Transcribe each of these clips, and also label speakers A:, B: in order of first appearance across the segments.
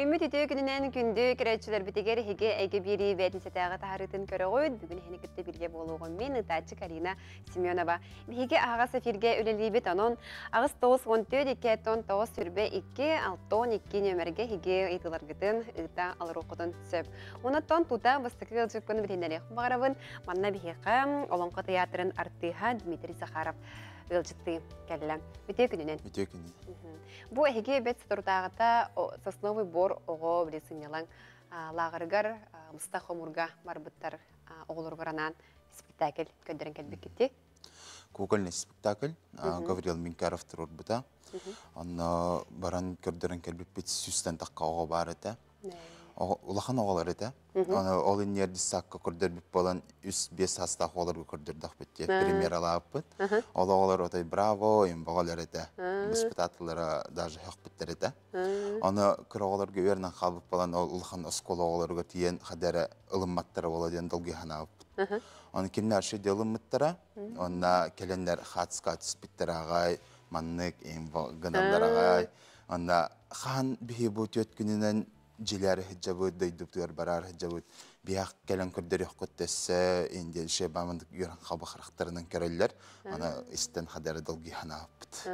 A: Үміт үті күнінен күнді күрәтшілер хеге әге бери бәділсетағы тағарытын көрі қойд. Бүгін әні күтті бірге мен ұтатшы Карина Семенова. Бігеге аға сафирге үлілейбі тонон ағыз 9-14-2-9 сүрбе 2-6-12 нөмірге хеге сөп. Онаттан тута бұстықы ғылжық күн манна театрын Дмитрий Захаров ғылжытты кәлі. Біте Бу әһеге бәт сатурдағыта сосновый бор оғо білесінелің лағыргар мыста хомурга марбыттар оғылырғыранан спектакль көдерін кәлбек
B: кетті. Кукольный спектакль Гаврил Минкаров тұрур бұта. Анна баран көдерін кәлбек бет сүстен таққа оға бар улахан оғалар еді э? ол инерді саққа күрдір бүп болан үс бес астақ олар күрдірдақ бітте э? э. премьер алап бұт ол оғалар отай браво им боғалар еді бұспытатылары даже хақ біттер еді оны күр оғалар көвернен қалып болан ол улахан оскол оғаларға тиен қадәрі ылымматтары ол ден долги ханап оны кемнер шы делыммыттара онна келендер хатска түспіттер ағай маннык им гынандар ағай онна хан бихи бұт өткінінен жилер хиджабыт, дойдуптыр барар хиджабыт, бияқ кәлін көрдірек көттесі, енделше енді үйрін қабы қырақтарының көрелілер, ана істен қадары долги хана
A: апыт.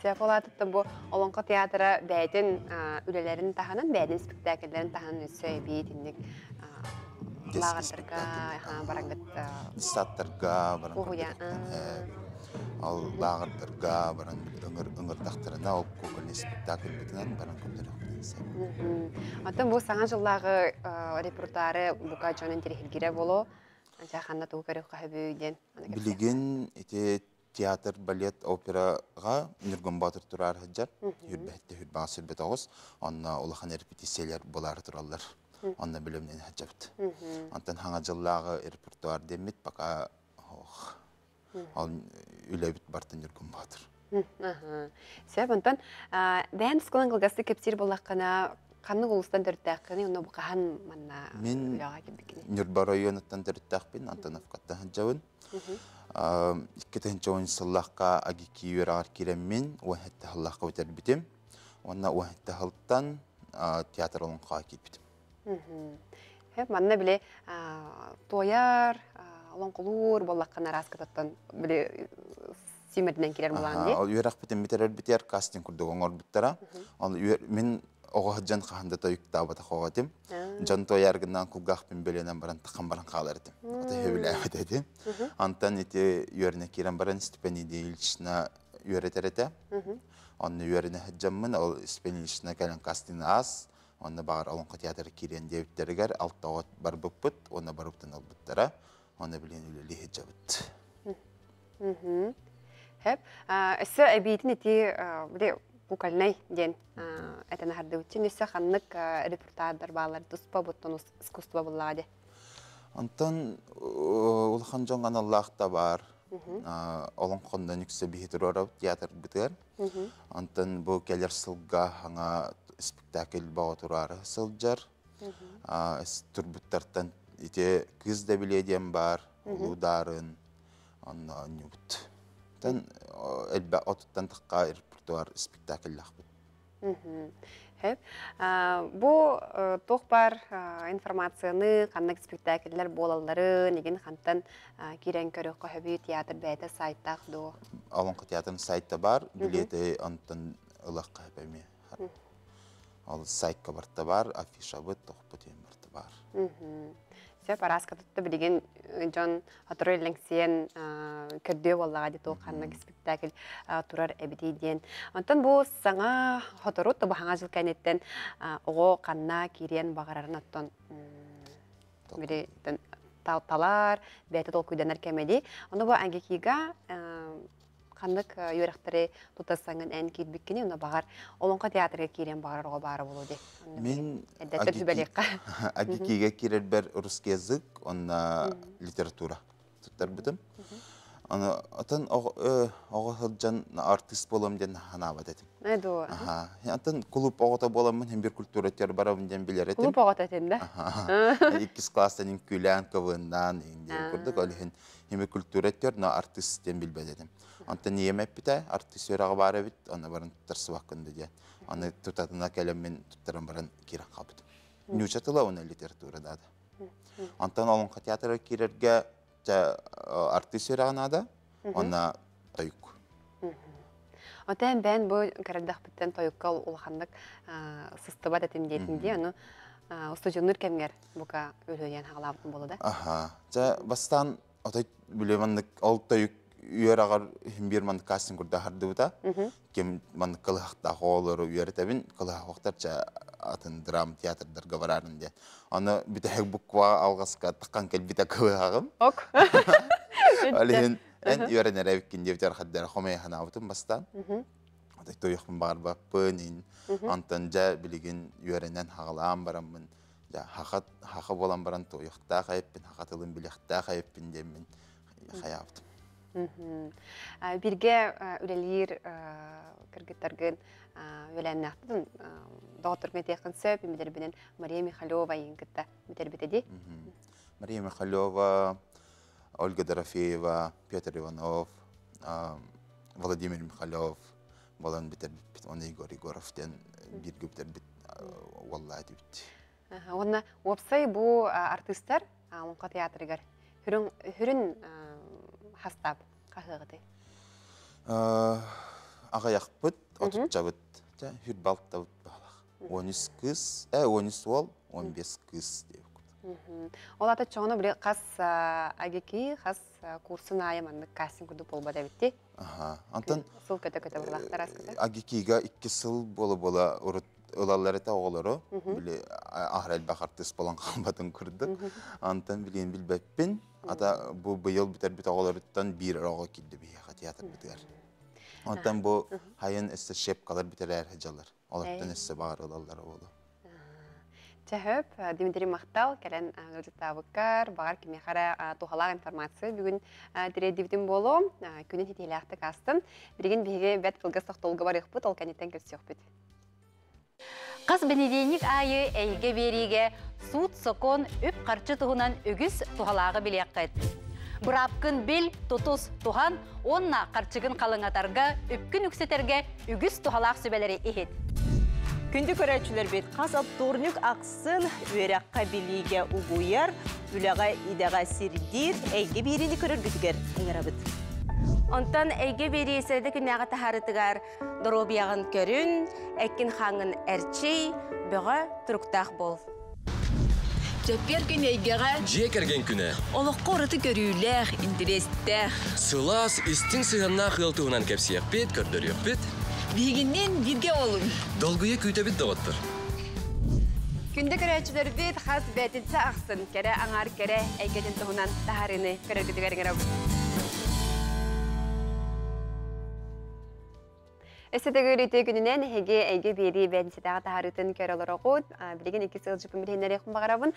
A: Сәфолатытты бұ үлелерін спектакелерін Атын бұл саңа жылдағы э, репертуары бұқа жонын терхілгері болу, жақанна тұғы көрі қағыбүйден.
B: Білген театр, балет, операға нүргін батыр тұрар хаджар, үрбәтті үрбәң сүрбет оғыз, онна олақан репетициялер болар тұралар. Онна білімнен хаджапты. Антын хаңа жылдағы репертуар демет, бақа ол Ал үләбіт нүргін батыр.
A: Сөйіп онтан, дән сқылын қылғасы кепсер болаққана, қанның ұлыстан дөрттәққіні, оны бұқахан манна ұлаға кебдікіне?
B: Мен Нүрбар ойынаттан дөрттәқпен, Антоновқаттан жауын. Иккетін жауын сұллаққа аги кейвер ағар кереммен, оңетті хыллаққа өтер бітем. Онна оңетті хылттан театр олынға
A: кетбітім. Манна біле тояр, олонқылур болаққана рас костюмерден келер булан ди. Ал
B: үйрәк бар битер кастинг Ал мен жан та Жан пен бөленен баран таққан баран қалардым. Ата Антан ете бар бар оны барыптан Оны үле жабыт.
A: Хэп. Эсэ эбиитин ити бре кукальнай ден этэн харды үтчин эсэ ханнык репортаждар баалар туспа буттон искусство буллага де.
B: Антон ул ханжон аналлах бар. Олон хонда нүксэ бихитер орап театр битер. Антон бу келер сылга ханга спектакль бага турары сылжар. Турбуттартан ите кыз да биледен бар, ударын. Анна нюбут. Тан э, элбә отыттан тыққа репертуар спектакль
A: Хәп, Хэт. Бу э, тох бар информацияны, қандық спектакльлер болалары, неген қантан кирен көрі қөхөбі театр бәйті сайттақ до?
B: Алынқы театрын сайтта бар, билеті антын ылақ қөхөбіме. Ал сайтқа барта бар, афиша бұт, тоқ бұтен барта
A: бар көрсе параска тутта билеген э, жон отрой леңсиен э, көрдөө боллага ди толканнык спектакль э, турар эбити диен онтон бу саңа хотору тобахаңа жыл кайнеттен ого канна кирен багарарын оттон бири талар бээти толкуйданар кемеди ону бу аңгекига ханнык э, юрахтары тутасаңын ән кит биккене бағар багар театрға театрга кирен барырга бары болуди мен
B: әдәттер түбәлекка адикиге кирер бер русский язык онна литература тұттар битем Ана Аны атын оғытжан артист болам ден ханава дедим.
A: Эду. Аха.
B: Атын клуб оғыта болам мен бір культура тер барам ден билер этим. Клуб
A: оғыта тем да.
B: Аха. Э. Ә, иккис класстан ин күлән көвөндән инде күрдек алһин. Хеме культура тер на артист ден билбе дедим. Антан ниемеп бите артист ярага бары бит. Аны барын тырсыбак кынды дия. Аны тутатына келем мен туттырам барын кирак кабыт. Нючатыла уна литературада. Антан алын театрга кирерге арты сөрағанада, онна тойук.
A: Отан бән бұл кәрілдақ біттен тойукка улахандық сыстыба дәтім дейтінде, оны ұстыжыныр кәмгер бұқа өлөйен хағалабын болу да?
B: Аха, жа бастан ол үйөр агар бир ман кастинг курда хардыбыта кем ман кылахта холору үйөр табин кылах вактарча атын драм театрдар говорарын де аны битех буква алгаска тыккан кел бита кылахым
A: ок ален эн үйөр
B: неревкин девтер хаддар хомей ханаутым бастан тойохмын барбаппын антан жа билигин үйөренен хагалаам бараммын жа хахат Хақы болам баран тойохта хайыппин хахатылын билехта хайыппин деммин
A: хаяптым Бірге э, Бирге э, үлелер э, кыргыттаргын өләннәқтын доғытыргын тейқын сөп, медербінен Мария Михайлова еңгітті де?
B: Мария Михайлова, Ольга Дорофеева, Петр Иванов, Владимир Михайлов, болан бітер біт, оны Егор Егоровтен бірге бітер біт, уалла әдебіт.
A: Оны, опсай бұ артыстар, лұнқа театрыгар, хүрін хастап қахығыты
B: э, ағаяқпыт отып жабыт жа хүр балтабыт балақ он күз, кыз ә э, ол он бес кыз деп
A: ол ата чоғыны біле қас э, агеки қас курсын айыманды касын күрді болба дәбітте антан сыл көтө көтө балақтар аскыда
B: агекига икки сыл болы бола ұрыт ылалары та оғылары біле ахрел бақартыс болан қалбатын күрдік антан білген билбеппин Ата бу быйыл битер бит оголорыттан бир рога килде би театр битер. Онтан бу хайын эссе шепкалар битерлер хаҗалар. Алардан эссе багырылалар булды.
A: Тәһәп, э, Дмитрий Мақтал, кәлән э, Гөлзетта Абыкар, бағар кеме қара э, туғалақ информация бүгін тире дивдім болу, күнін хетелі ақтық астын, бірген беге бәт қылғыстық толғы бар еқпыт, ол кәнеттен кілсі еқпыт.
C: Қыз бенеденік айы әйге береге суд сокон үп қарчы тұғынан өгіз тұғалағы білек қайт. Бұрапкын бел тұтыс туған, онна қарчығын қалыңатарға, үпкүн үксетерге үгіз тұғалақ сөбелері ехет. Күнді көрәчілер бет қасап торнюк ақсын өрәққа білеге ұғуяр, үләға идаға сирдир, әйге берені көрір Онтан әйге бері сәрді күнәға дұробияғын көрін, әкін хаңын әрчей, бұға тұруқтақ бол. Жаппер күн әйгеға...
D: Жекерген күні.
C: Олық қорыты көрілер, интересті.
D: Сылас істің сығанна қылтығынан кәпсияқ бет, көрдірек бет.
A: Бегіннен бірге олым.
B: Долгуя күйті бет доғыттыр.
A: Күнді көрәчілер бет, қаз бәтінсі ақсын, кәрі аңар кәрі әйгетін тұғынан тахарыны көрергідігеріңер Эсетегер үтегінінен хеге әйге бері бәдінседағы тағарытын көрілер оғуд, білеген екі сыл жіпін білгендер еқін бағарабын.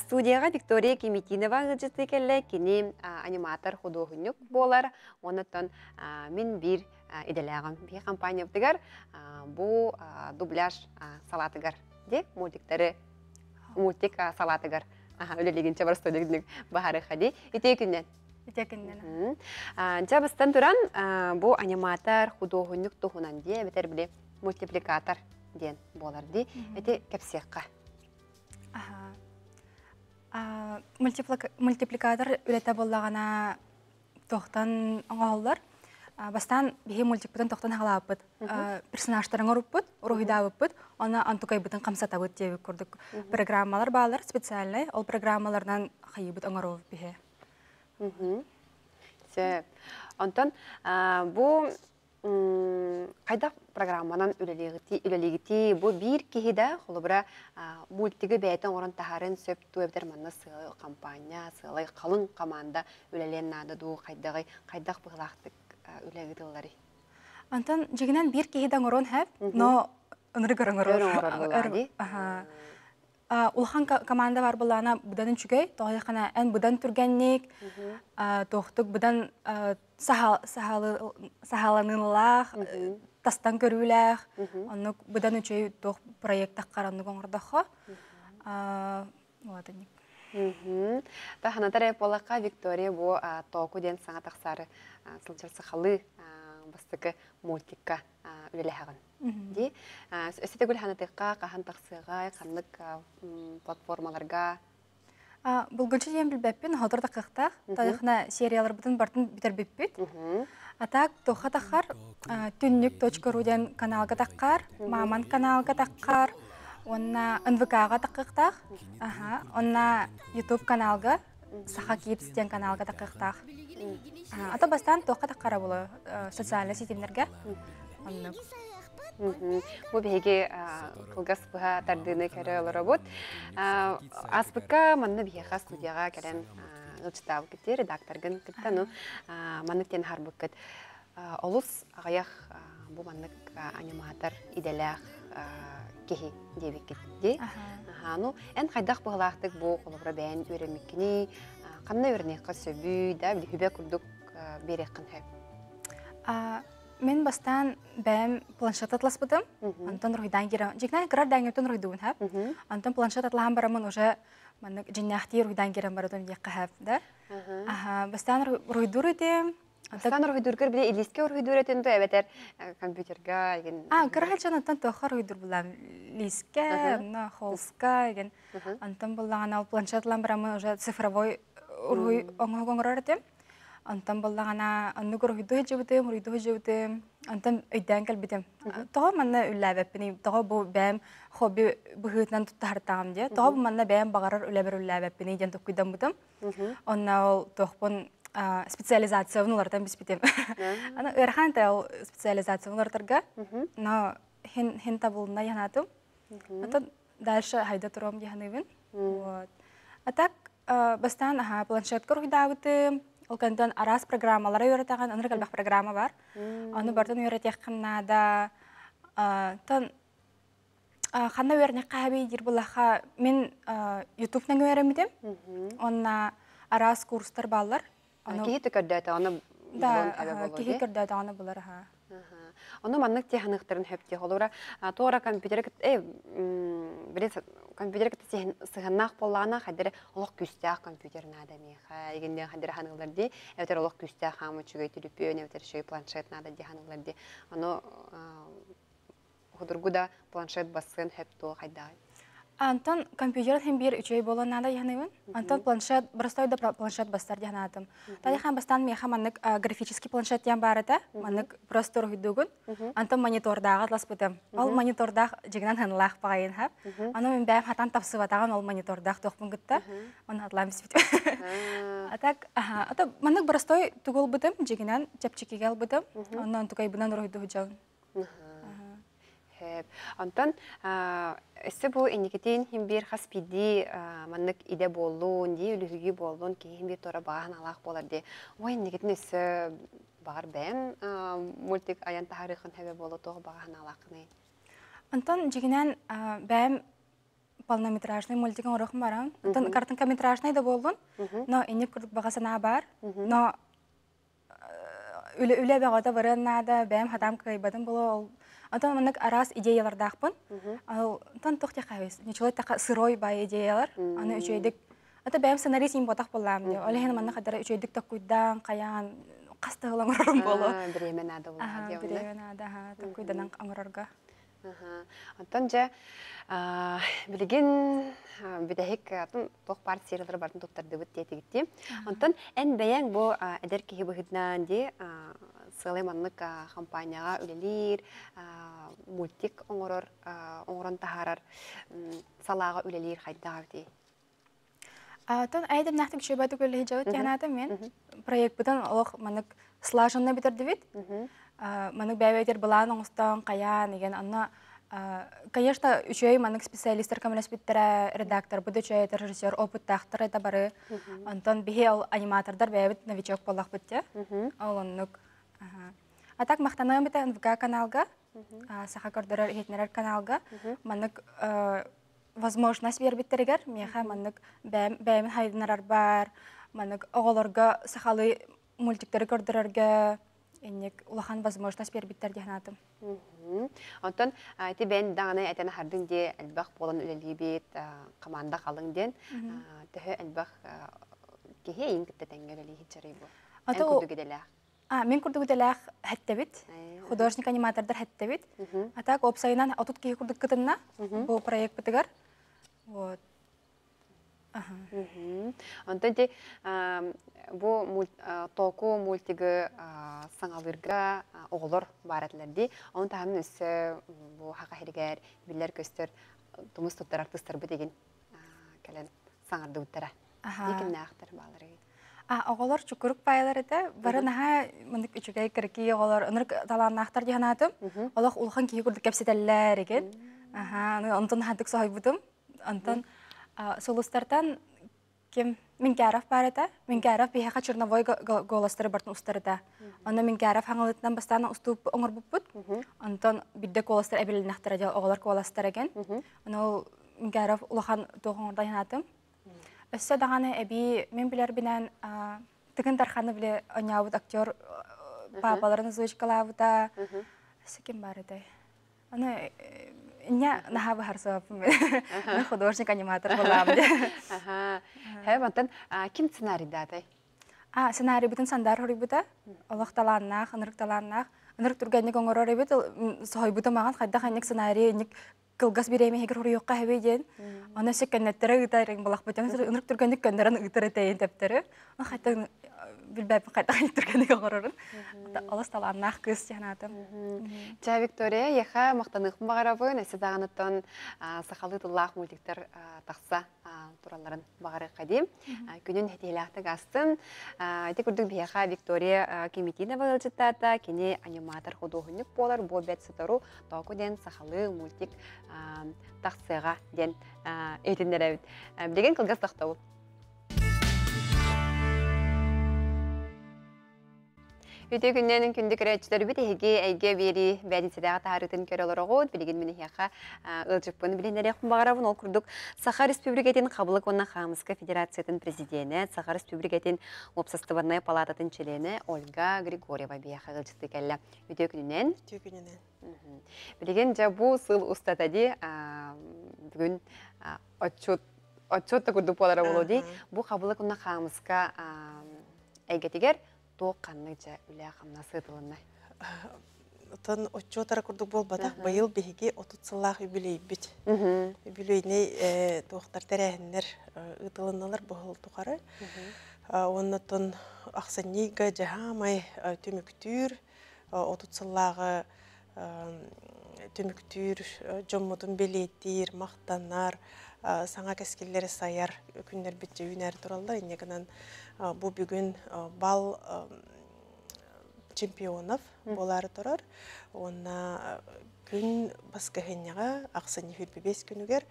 A: Студияға Виктория Кеметинова ғыжыты келі, кені аниматор худуғынюк болар, оныттан мен бір иделяғым. Бе компания бұдығар, бұ дубляж салатығар, де мультиктары, мультик салатығар. Ага, өлелегенше бар студиядың бағары қади. Итегінен. Жабыстан тұран, бұл аниматор, худоғынлық тұғынан де, бітер біле мультипликатор ден болар де, әте кәпсеққа. Мультипликатор үлеті болағана
E: тоқтан оңалылар. Бастан бе мультикпітін тоқтан ағалапыт. Персонажтарын ұрыппыт, ұрығыдавыппыт, оны антукайбытын қамсатабыт деп көрдік. Программалар бағалар специальный, ол программалардан қайыбыт оңару бе.
A: Сәп. Онтан, бұ қайда программанан үлелегіті, бұ бір кейді қолыбыра мультигі бәйтін орын тахарын сөп туэбдер манна сылай компания, сылай қалың қаманда үлелен нады ду қайдағы қайдақ бұғылақтық үлелегіті олары.
E: Онтан, жегінен бір кейді орын әп, но ұныры көрің орын улхан команда бар бұдан будан чүгәй тояхана ән бұдан түргеннек, тохтук бұдан сахаланылах э, тастан көрүләх бұдан үшей тоқ проекті қарандығы таккаранны гоңордохо
A: вот әп олаққа Виктория бу току ден саңа сылчарсы қалы бастығы мультикка үлеләһәгән. Ди, эсетә гөл ханатыкка, каһан тақсыға, канлык платформаларға?
E: Бұл гүлчі ең білбәппен, ғаудырда қықтақ, Тадықына сериялар бұдың бартын бітір бөппет. Атақ тоқа таққар, түннік точка руден каналға таққар, маман каналға таққар, онына НВК-ға таққықтақ, онна YouTube каналға, саха кейіпсізден каналға таққықтақ
A: ата бастан тоққа таққара болы социальный сетемдерге Бұл бейге қылғас бұға тардыны кәрі олар бут. Аспыкка манны биһига студияга студияға гылчытабы китте, редактор гын китте, ну манны тен харбык кит. Олус ағаяқ бұл манны аниматор иделях кейі дебик китте. Аха, ну қайдақ хайдах бұл бу колобра бәйен өремикни, қамна өрнек қасөбі, да, білі күрдік береккенһе?
E: Мен бастан бәм планшет атласпыдым. Антон руйдан кире. Жекнән кирар дәңге тон руйдуын һәп. Антон планшет атлаһам барамын уже мен җиннәхти руйдан кире барадым якка һәп да. бастан руйдур иде.
A: Антон руйдур кер биле илиске руйдур иде инде әбәтер э, компьютерга ген. А, кирар җан антон тохар руйдур булам. Лиске, на холска ген. Антон
E: булган ал планшет атлам барамын уже цифровой руй оңгоңгорар Антан боллағана, анны көрі үйді жібітім, үйді жібітім, антан үйден кәлбітім. Тоғы манна үлләбәппіні, тоғы бұл бәм хобби бұғытынан тұтты хартағым де, тоғы бұл манна бәм бағарар үлләбір үлләбәппіні ден тұққыдан бұдым. Онна ол тоқпын специализация ұнылардан біспетем. Ана өрхан та ол специализация ұнылардарға, но хен табылына янадым. Антан дальше хайда тұрғым дегеневін. А так, бастан планшеткар үйдағытым, ол кәнтен арас программалары үйретаған ыныргалбах программа бар оны бартын үйретек қаннада тон ханна үйренек қаби дир булаха мен ютубнан үйренмедім онна арас курстар баллар кихи түкөрдөөтө оны
A: да кихи
E: көрдөөтө оны булар
A: Ону маннык техниктерин хепте холура тора компьютер э бирис компьютер кет сен сыгыннак боллана хадер олох күстях компьютер надо ми ха игенде хадер ханылар ди эвтер олох күстях хамы чугай тирпион эвтер шей планшет надо ди ханылар ди оно худургуда планшет басын хеп тол хайдай
E: Антон компьютер хем бир үчөй болон нада яныгын. Антон планшет, простой да планшет бастар янадым. Тады хам бастан мен хам анык графический планшет ян бары да, манык простор хүдүгүн. Антон монитордағы атлас бытым. Ал монитордаг жигнан лах багайын хап. Аны мен бәм хатан тапсып атаган ол монитордаг тохпун гытта. Аны атлам А Атак, ата манык простой тугул бытым, жигнан чапчыкигел бытым. Андан тукай бынан рой дугу жалын
A: кэп. Онтон эссе бу энникетин химбир хаспиди маннык иде боллун, ди үлүгү боллун, ки химбир тора баан алак болар ди. Ой энникетин эссе бар бен мультик аян тахарыхын хебе болу тоғы бағаһын алақыны.
E: Антон жигинен бәм полнометражный мультикин орохым барам. Антон картинкометражный да болдун, но эне күрдік бағасына бар, но үлі-үлі бағада барын нада, бәм хатам кайбадым болу ол Отон маннык арас дақпын. Ал тон тохте Не Нечолай така сырой бай идеялар. Аны үшейдік. Ата бәм сценарий сен ботақ болам Ол ең манна хадара үшейдік так күйдан, қаян,
A: қастығылың ұрын болу. Біремен ады бұл. Біремен
E: ады, так куйданан
A: аңырырға. Антон же білген бидехик атын тох пар сирлер бартын токтар дебет тетигитти. Антон ән бәяң бу әдер киһи де сылай маннык компанияға үлелир, мультик оңорор, оңорон тахарар, салаға үлелир хайдағавди.
E: Тон айдым нахтык шөбәді көлі хиджавыт янадым мен проект бұдан олық манык слажынны бітірді бит. Манык бәйбәйдер бұлан оңыстан қая деген анна Конечно, үчөй маныг специалисттер кәмелес редактор, бұды үчөй режиссер, опыт тақтыры да бары. Антон бихе ол аниматордар бәйбіт новичок болақ бітті. Ол А Атак мақтанайым бітен ВГ каналға, саха көрдірір етінерер каналга, манык э, возможность бербиттерігер, меха манык бәймін хайдынарар бар, манык оғолорға сахалы мультиктері көрдірірге, эннек улахан возможность бербиттер дегенатым.
A: Онтон, айты бен дағаны әтен хардың де әлбақ болын үлелебет, қаманда қалың ден, төхі әлбақ кеге ең кітті тәңгер әлі хитчарай бұл. Ән күдігіделі.
E: А, мен күрдігі дәләқ әттәбіт, художник аниматордар А так, опсайынан отут кейі күрдік күтінна, бұл проект бітігір.
A: Вот. Онда де, бұл току мультигі саңалырға оғылыр баратларди. Оны тағамын өсі бұл хақа херігер, білер көстер, тұмыз тұттар артыстар бұдеген кәлін саңарды бұттара. Екімді ақтар балырығы.
E: Оғалар чукурук байлар это бары наха мындык үчүгэй кирки оголор ақтар талааннаахтар дианатым олох улхан кии курдук кепсетеллер экен аха онтон хадык сойбутум онтон сулустартан ким минкяров бар это минкяров биэха черновой голостары бартын устарыта онно минкяров хаңылытынан бастаана Өссө дағаны әбей, мен білер бінен түгін тарханы біле оңявуд актер папаларын звучкалавуда. Өссі кем бар еді? Оны Ня наха бар сабым. Мен художник аниматор болам. Аха. Хэ батын ким сценарий датай? А, сценарий бүтін сандар хоры бута. Аллах таланнах, ынырык таланнах. Ынырык турганник оңорор эбит, сой маған қайда ханник сценарий, ник кылгас береме хегер хору йокка Оны ана секкеннеттере ытайрын балах бөтөн ынырык түргөнүк көндөрөн ытыры тейин билбепи кайта кайтып турганга корорун
A: олос тала аннаах кыз жанаатым жа виктория яха мактаныхым багарабын эсе дагыныттан сахалы тыллаах мультиктер тахса тураларын багары кадим күнүн хетиэлаахтык астын айта күрдүк бияха виктория кимитина багылжытаата кини аниматор худухунник болар бо бет сытару току ден сахалы мультик тахсыга ден этинеребит білеген кылгас тахтабыт Үтө күннен күндік рәтчілер біт әйге әйге бері бәдінседаға тағарытын көрі оларығуд, білеген мені хияқа ұлчықпын білендері құмбағарабын ол күрдік Сахар Республикетін қабылық онна Хамыска Федерациятын президені, Сахар Республикетін Опсастыванная палататын челені Ольга Григорьева бияқа ұлчықты кәлі. Үтө күннен? Үтө күннен. Білеген жабу сыл ұстатады бүгін отчет отчетті күрдік болары болуды. Бұл қабылық онна Хамыска әйгетігер тоқ қанны жа үлі қамна сыдылына. Тон отчетара курдук болбадак быйыл биһиги
D: отут сыллаах юбилей бит. Юбилейне тоохтар тәрәһиннер ытылынналар быһыл тухары. мактанар, саңа кәскелері сайар күндер бітте үйінәрі тураллар инегінен бұл бүгін бал чемпионов болары тұрар. Онна күн ақсы ақсыны бес күнігер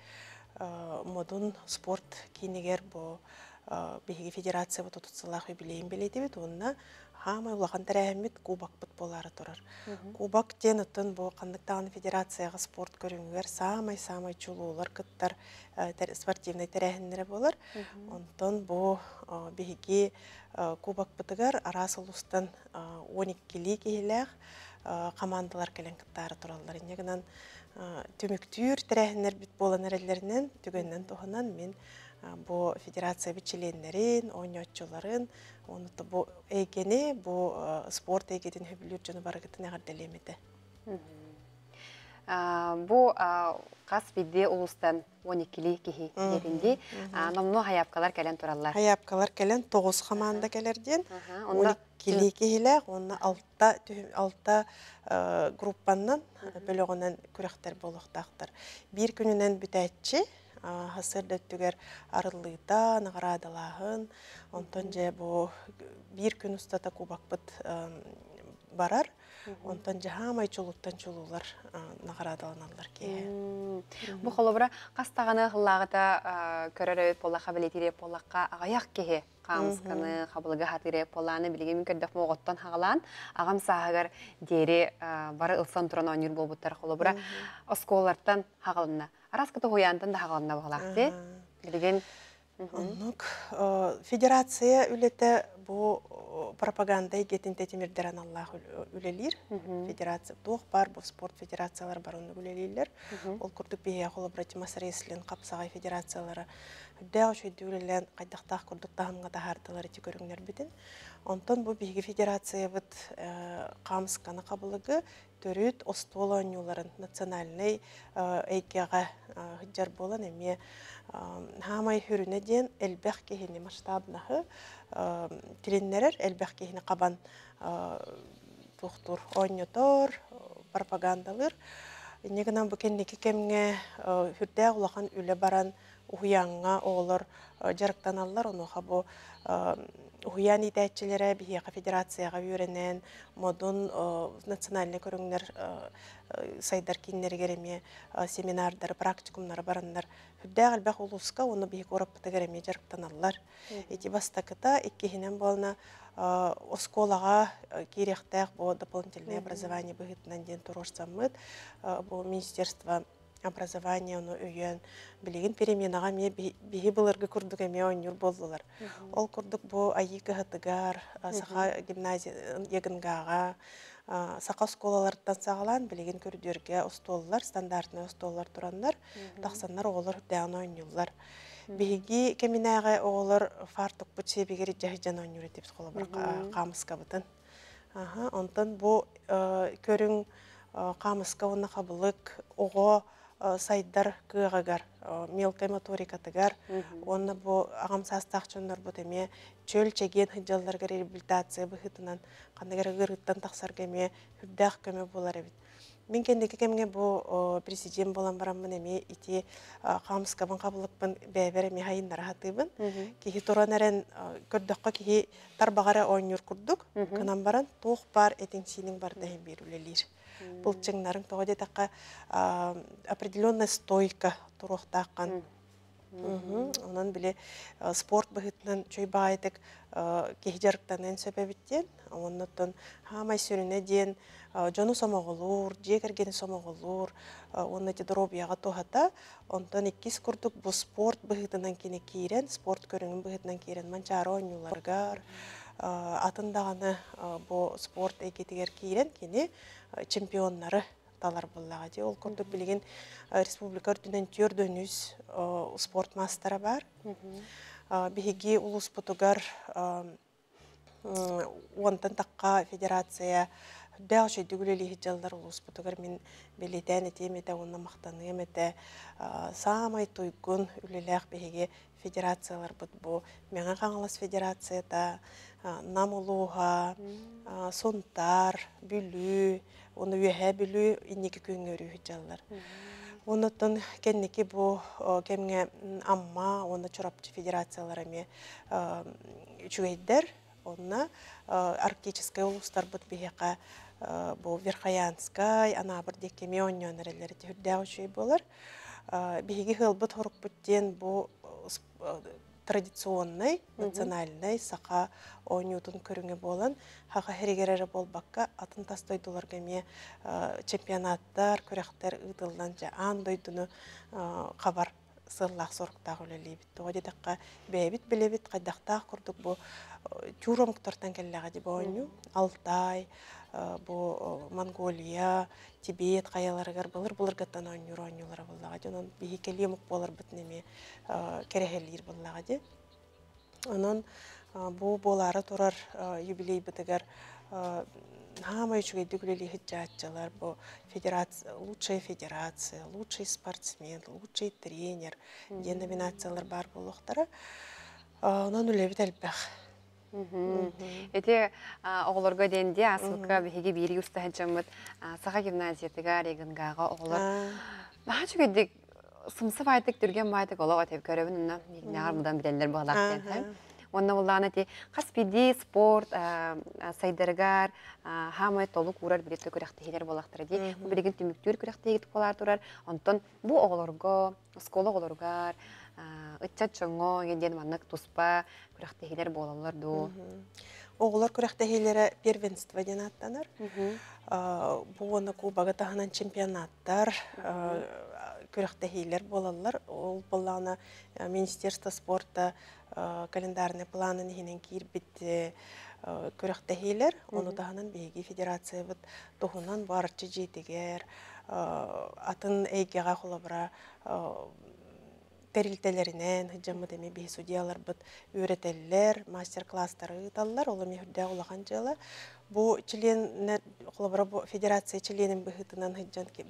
D: модун спорт кейінігер бұл Беге федерация бұл тұтсылақ үйбілейін біледі билетебит, хамы улагандар кубок кубакпыт болары турар. Кубак тен ұтын бұл қандықтан федерацияға спорт көріңгер самай самай чулуулар кыттар э, спортивный тәрәхіннері болар. Онтон бұл э, беге э, кубакпытыгар арас ұлыстан 12-лі кейләқ командалар келен кыттары тураллар. Негінан төміктүйір тәрәхіннер бит болан әрелерінен түгеннен тұғынан мен бу федерация вичиленнерин ойночуларын онуты бу эгени бу э, спорт эгедин хөбүлүр жөн барыгытын агардалемите
A: бу кас бидди улустан 12-ли кихи деринди номно хаяпкалар келен тұралла? хаяпкалар келен 9 хаманда келерден 12-ли кихиле
D: онна 6-та 6-та э, группаннан бөлөгөнөн күрөктөр болуктактыр бир күнүнөн бүтәтчи хасыр дөттүгер арылыйда нагырадалаһын онтон же бу бир күн устата құбақпыт барар онтон жаһам айчулуктан ке. нагыраадаланалар
A: кеһе бу холобура кастаганы хыллагыта көрөрөйт болаққа ағаяқ поллакка қамысқаны кеһе камсканы хабылыга хатыре поланы билиге мин көрдөк моготтон ағам агам дере дери бары ылсан болып онюр болбуттар холобура осколартан хагалына араскыты ғойандың да хагалына де билген Онук э, федерация үлете бу э, пропаганда игетин
D: тетимирдер аналлах үлелир. Федерация дух бар, бу спорт федерациялар бар оны үлелилер. Ол курдук бия холо брати масарислен федерациялары, федерациялары. Дәү шөйдүлелен кайдактах курдук да тахардылар ти көрүңнөр битен онтон бу биги федерациябыт э, камысканы кабылыгы төрүт остоолонюларын национальный э, эйкега хыджар э, болан эми хамай хүрүнэ диэн элбэх кихини масштабнахы кириннерер элбэх кихини кабан тухтур онньотор пропагандалыр негынан бу кенники кемге улахан баран уяңа олар э, жарыктаналлар онуха бу э, уян итәчелере бияка федерацияга үйренен модун э, национальный көрөңнөр сайдар киннер кереме семинардар практикумдар барандар хүддәгел бәх улуска оны бияк урапта кереме жарыктаналлар эти бастакыта иккиһинен болна осколага кирехтәк дополнительное образование быгытнан ден мыт, бу министерство образование оны үйен билигин переменаға ме биһи былыргы курдук эме оннюр болдулар ол курдук бу айи кыһытыгар саха гимназия егингаага э, сақа школалардан сағалан білеген күрдерге ұстолылар стандартный ұстолылар тұрандар таксандар олар дән ойнулар биги кеминага олар фартук бу чебигери жайжан деп школа бір қамыска бытын аха онтан бу э, көрүң қамыска э, уна қабылык ого Э, сайдар кыгагар э, мелкай моторика тыгар онна бу агам састакчындар бу теме чөл чеген хыджалдарга реабилитация быхытынан кандагар гырыттан таксарга кеме, хүбдах көмө булар мен кендеки кемге бу э, президент болан бараммын эме ити қабылып кабылыппын бээбер эме хайындар хатыбын кихи туран эрен көрдөккө кихи тарбагара ойын курдук канан баран туох бар әтін синин бар дәйін берулелер бұл булчыңнарын тоғыде таққа определенная стойка туруақтаққан. Онын біле спорт бұғытынан чөйба айтық ән сөбәбіттен, оннаттан хамай сөріне ден, жону сомағылуыр, жекірген сомағылуыр, онны дұроб яға тоғата, онтан екес күрдік бұл спорт бұғытынан кені кейрен, спорт көріңін бұғытынан кейрен, манчары оңюларғар, атындағаны бұл спорт әкетігер кейрен, кені Э, чемпионнары талар буллага де ол көрдүк билген э, республика өртүнөн төрдөнүс э, спорт мастары бар ұлыс бұтығар уонтан таққа федерация дәу ши дүгүлелиһи ұлыс бұтығар мен белетен этем эте уонна мактаныем эте самый туйгун үлелэх биһиги федерациялар бут бу меңа каңалас федерацияда намулууга сонтар бүлүү оны үйәһә білу иннеки күңөрү жаллар. Оннотон кенники бу кемге амма, оны чорапчы федерациялары ме чугейдер, Оны арктическая улустар бут бихека бу Верхоянскай, ана бир декеме оннёнерлер тирдә учуй болар. Биһиги ұрық бұдден бу традиционный национальный сақа Ньютон көріңе болын хаға херегерері бол бакка атын тастойдулар кеме э, чемпионаттар көректтер ыдылдан жа ан қабар э, хабар сыллах сорктагы үлелибит Оде дедаққа бәйбіт білебіт қайдақтақ құрдық бұ чуром э, құтартан келләға деп оню алтай Э, бо э, Монголия, Тибет каяларыгар былыр былыр гаттан анюр анюлар буллага жонан бихикели мук болар битнеме э, керегелер буллага де. Анан бу болары турар юбилей битигер Хама еще дюгрели хиджатчалар, бо федерация, лучшая федерация, лучший спортсмен, лучший тренер, ден номинациялар бар болуқтары. Онан үлебет әлбәқ. Эти
A: оғыларға денде асылқы бігеге бері ұстахын жамыд саға гимназиятыға регінғаға оғылар. Наға жүгеддік сымсып айтык түрген байтык олаға теп көребін, нағармыдан білелер
F: бағалақ
A: Онна уланы те хаспиди спорт сайдыргар хамай толу курар билет көрәхте хилер болактыр ди. Бұл билеген түмүктүр көрәхте кетип болар турар. Онтон бу оголорго, скола оголоргар, ытча э, чоңо геден маннак туспа күрәхтәһиләр болалар ду. Оғылар күрәхтәһиләре первенство
D: ден аттанар. Э, бу аны кубага чемпионаттар э, күрәхтәһиләр болалар. Ол баланы Министерство спорта календарный планын енен кир бітті күрәхтәһиләр, оны таһынан беги федерация бұд туһунан барчы жетегер. атын эйгеға холобра перилтелеринен хыджамы бе бесудиялар бут мастер класстары ыталлар ол эми хүрдэ жылы бу член холобора федерация членин быхытынан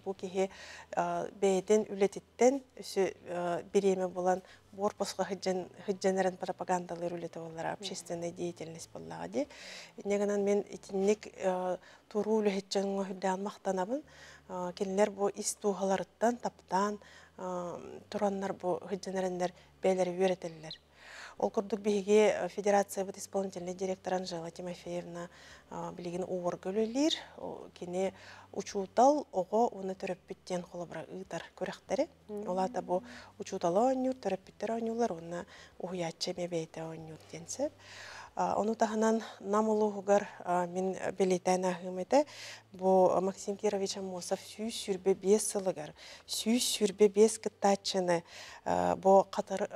D: бу кихи э, бэйден үлетиттен үсү э, биреме болан борпосқа хыджан хыджанерин пропагандалар үлете боллар общественная деятельность боллага ди негенан мен итинник э, туру үле хыджанга келінлер мактанабын келинер бу таптан тураннар бу хыджанарындар бәйләр өретілілер. Ол курдук беге э, федерация бұл исполнительный директор Анжела Тимофеевна э, билигин уор гөлөлер, кине учутал ого уны төрөп биттен холобра ыдар көрәктәре. Олата бо учутал онюр төрөп биттер онюлар уны уячче мебейте Оны тағынан намылу мен белетән ахымыты, бу Максим Кирович Амосов сүй сүрбе бес сылыгар, сүй сүрбе бес кыттачыны, қатар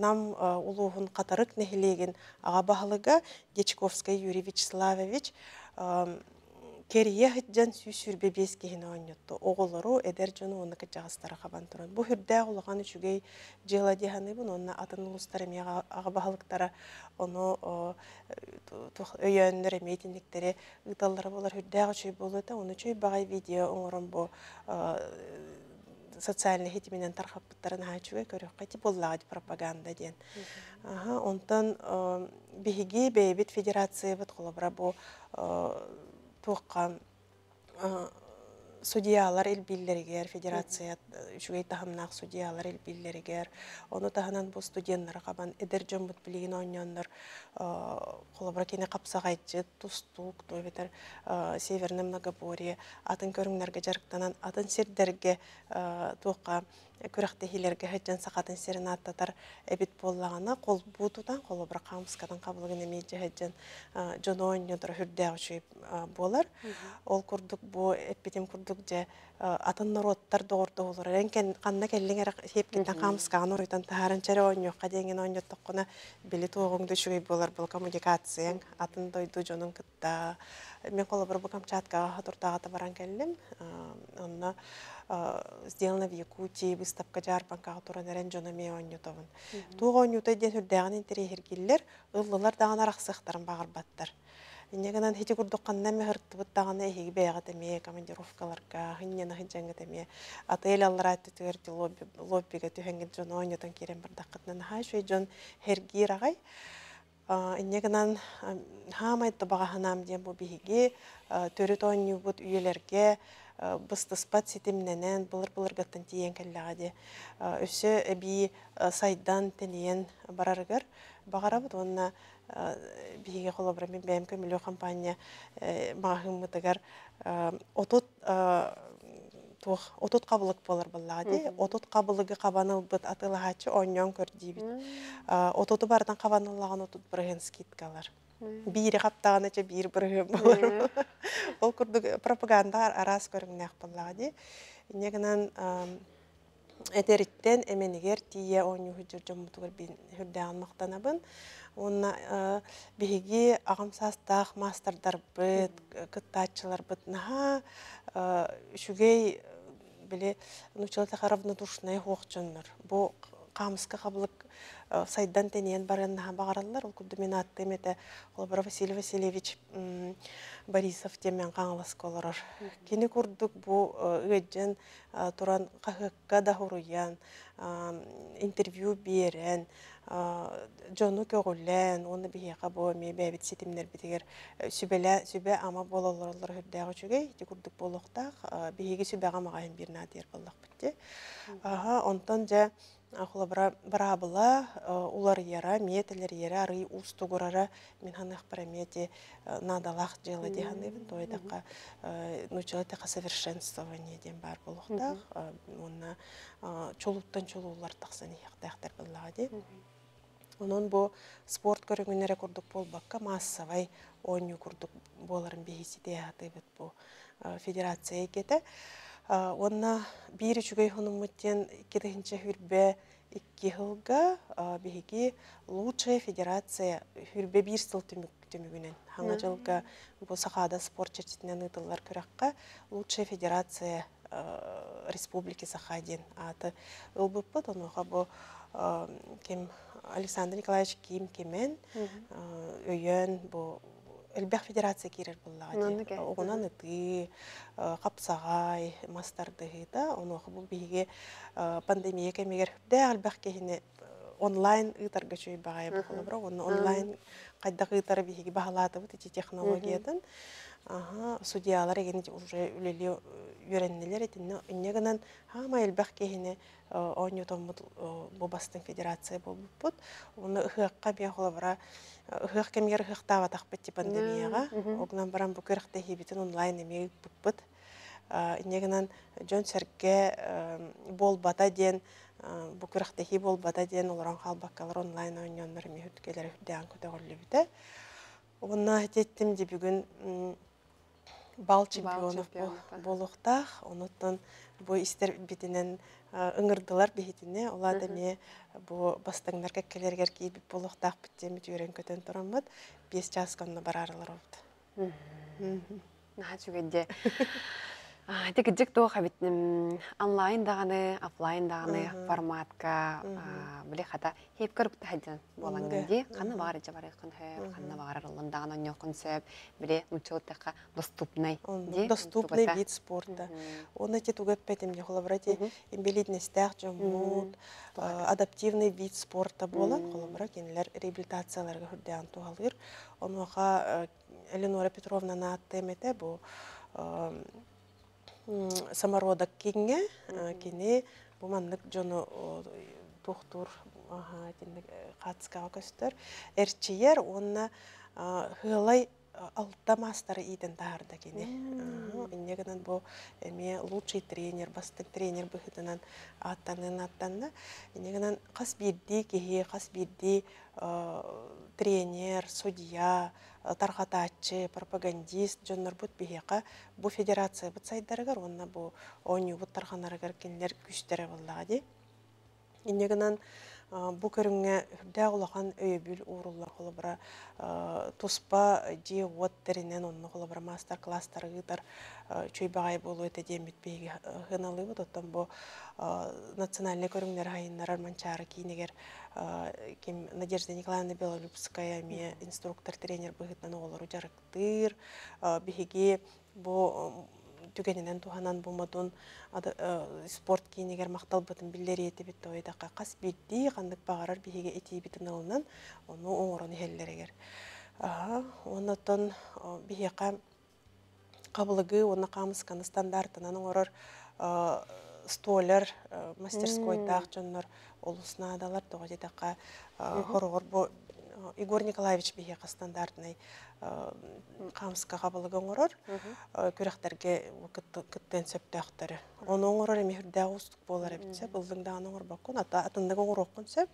D: нам улуғын қатарык нәхілеген аға бағылыға Дечковская Юрий Вячеславович керия хыджан сүйсүр бебес кехин оннютто оголору эдер жону онна качагастара хабан туран бу хүрдэ улган үчүгэй жела диханы бун онна атын улустар эми агабахалыктара оно өйөндөр эми этиндиктери болар хүрдэ чөй болады, оны чөй багай видео оңорон бу социальный хети менен тархаппыттарын хачуга көрөх кайти пропаганда ден. Ага, онтон биһиги бэйбит федерация бит холобра бу туққа судьялар элбиллергер федерация үчүгэй тахымнаах судьялар элбиллергер ону таханан бу студентлар кабан эдер жомбут билигин онньоннор холобра кене капсагайчы тустук северный многоборье атын көрүңнерге жарыктанан атын сердерге туока күрәхте хилерге хәҗән сагатын серенаттатар қол боллаганы кол бір кол бер камскадан кабылгын эмеҗе хәҗән жононья дор хүрдә болар ол курдук бу эпидем курдук же атын народтар догорды болар энкен канна келлиңер хеп киттен камсканы ойтан тарын чаре оньо каденген оньо токкуна билет огоңды шуй болар бұл коммуникацияң атын дойду жоның кытта мен кол бір бу камчатка хатуртага баран келдим онна сделана в Якутии выставка жарпанкаға туран әрен жономе онютовын. Туғы онюта ден сүрдәғін интере хергеллер, ұлылар дағын арақсықтарын бағырбаттар. Иннеганан хити курдуккан нами хыртыбыт тагана эхиги бэйага теме, командировкаларга, хиннена хинжанга теме, отель аллара тетуэрти лобби, лоббига тюхенген джон оньотан кирен бардаккатнан хашуй джон хергир агай. Э, Иннеганан э, хамай табага ханам дем бу биһиги э, төрөт оньюбут быстыспат ситимненен бұлыр бұлыр гаттан тиен кәлләғаде. Өсі әбі сайдан тенен барарғыр. Бағара бұд онына бейге қолабыра мен бәйімкі мүлі компания э, мағым мұтығар отот тух отут кабылык болар баллади отут кабылыгы кабаны бит атылахачы оньон көрдибит отуту бардан кабанылаган отут бірген скидкалар бири хаптаганача бир бырыгым болорум ол курдук пропаганда арас көрүңнак буллага ди негенан этериттен эменигер тие онюхуджур жомутугур бин хүрдэган мактанабын онна биһиги агамсастаах мастердарбыт кыттаачыларбыт наха үшүгей биле нучалатаха равнодушный хоохчоннор бу қамысқа қабылық э, сайдан тенен бараннаха бағарадылар. ол күнді мен атты эмете олбор василий васильевич борисов темен қаңылас қолырыр Кені көрдік бұл өтжен тұран қағыққа да хуруян э, интервью берін, э, жону көгүлен оны бейе қабу бээбит бәбет сетімдер сүбеле Сөбе ама бололорлор хүрдээги үчүгей ити курдук болуктаах биһиги сүбега магайын бирна адер боллакбытти бітте онтон жа Ақылы бара э, улар олар ера, метілер ера, ары ұс тұғырара, мен ханық бірі мете э, надалақ желі де ханыбын, тойдаққа э, нөчілі тіқа совершенствование ден бар болуқтақ, онна чолуптан чолулар тақсан еқтақтар бұллаға де. Онын бұ спорт көріңінері күрдік бол баққа массавай оңы күрдік боларын бейсі де атыбыт бұ федерация екеті. Онна бир жүгей хунуммыттен кедігінші хүрбе икки хылга биһиги лучшая федерация хүрбе бир сыл түмүгүнен хаңа жылга бу сахада спорт чертитинен ытыллар күрәккә лучшая федерация республики сахадин аты ылбыппыт онуга бу ким александр николаевич ким кимен өйөн бу Элбэх федерация кирер булла. Оғынан қапсағай, э, мастардығы да, оны бұл э, пандемия э, онлайн ытарга бағай онлайн қайдағы ытары бейге бағалады Аха, судьялар еген уже үлелі э, үйреннелер етінне үнне гынан хама элбах кехине э, оню томут э, бобастын федерация болбут бут. Уны ыхыкка бия холавара ыхык кемгер ыхыкта ватак бит пандемияга. Огнан барам бу көрөктө хибитин онлайн эме бут. Үнне гынан жон серге бата ден бу көрөктө бол бата ден олорон халбаккалар онлайн ойноннор эме хүткелер хүддән көтөгөрлүбүтэ. Онна хететтим ди бүгүн бал чемпионы болуқтақ онуттан бұй істер бетінен ұңырдылар бетіне, олады ме бұл бастыңдарға келергер кейбіп болуқтақ биттемит үйрен көтен тұрамыд, бес бар конно олды.
A: Наға нахачугедде Текедік тоқ әбітнім онлайн дағаны, офлайн дағаны форматка біле қата хеп көрікті әдін болаңынде қаны бағар әді бар еқін хәп, қаны бағар ұлын дағаны оң концепт, біле мүчелтіққа доступный. Доступный вид спорта. Он әте тугап пәтім не
D: қолабырат, имбелиднестәқ жомуд, адаптивный вид спорта болан, қолабырат, енілер реабилитацияларға хүрдеан туғалыр. Онуға э, Эленора Петровна на темете бұл самородок кинге кине буманлык жону тухтур катыскага көстөр э, эрчиер онна хылай алта мастары иден таарда кине иннегенен бу эме лучший тренер басты тренер быхытынан аттанын аттанна иннегенен кас бирди кихи кас бирди тренер судья тархатачы, пропагандист, жоннор бұт бігеқа бұ федерация бұт сайдарығыр, онна бұ оңы бұт тарханарығыр кенлер күштері болдығы де. Инегінан Бу көріңе үрдә олаған өйебіл уырылла қолыбыра туспа де уаттарынан онны қолыбыра мастер класстары ғыдар чөйбағай болу өте дембет бейгі бұд. бұ национальный көріңдер ғайынлар арманчары кейінегер кем Надежда Николаевна Белолюбская ме инструктор-тренер бұғытнан олар ұжарықтыр, бігеге бұ түгенінен туғанан бұмадуын э, спорт кийинигер макталбытын қандық бағарар ойдакка еті бітін алынан, оны оңырын елдер егер. ону тұн иһеллерегер онотон қабылығы, оны қамыз қаны стандартынан оңорор э, столер э, мастерской таах олысына адалар тоҕо Игорь Николаевич биһиэка стандартный қамскаға болған орыр э, көрәктерге кыттен сөптәқтері оны оңырыр эми хүрдә болар битсе былдың да оңыр баккун ата атындагы оңыр оккун сөп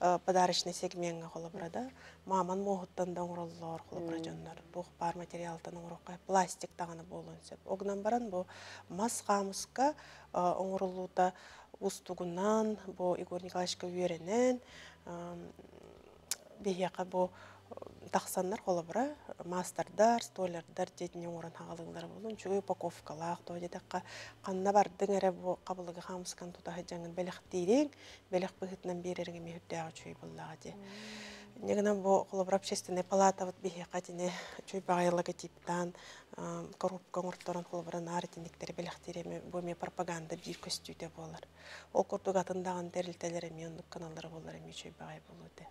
D: э, подарочный сегменга холобра да маман могуттан да оңыроллор холобра жоннор Бұл бар материалтан оңырокай пластик тағыны болун сөп огнан баран бұл мас қамыска э, оңырылууда устугунан бу игорь николаевичка үйеренен бияка бу тақсандар қолыбыра мастардар столярдар дедіне орын ағалыңдар болын жүгі упаковкалақ то қа қанына бар діңәрі қабылығы хамскан тұтағы жаңын белек дейрең белек быхытынан берерге ағы жүй де негіна бұл қолыбыра общественная палата вот бихе қатине жүй бағайлығы типтан коробка ұрттарын қолыбыра наритиниктер белек дереме бөме пропаганда бир көстейді болар ол курдугатындағын дәрілтелері мен каналдары болар эми жүй бағай болуды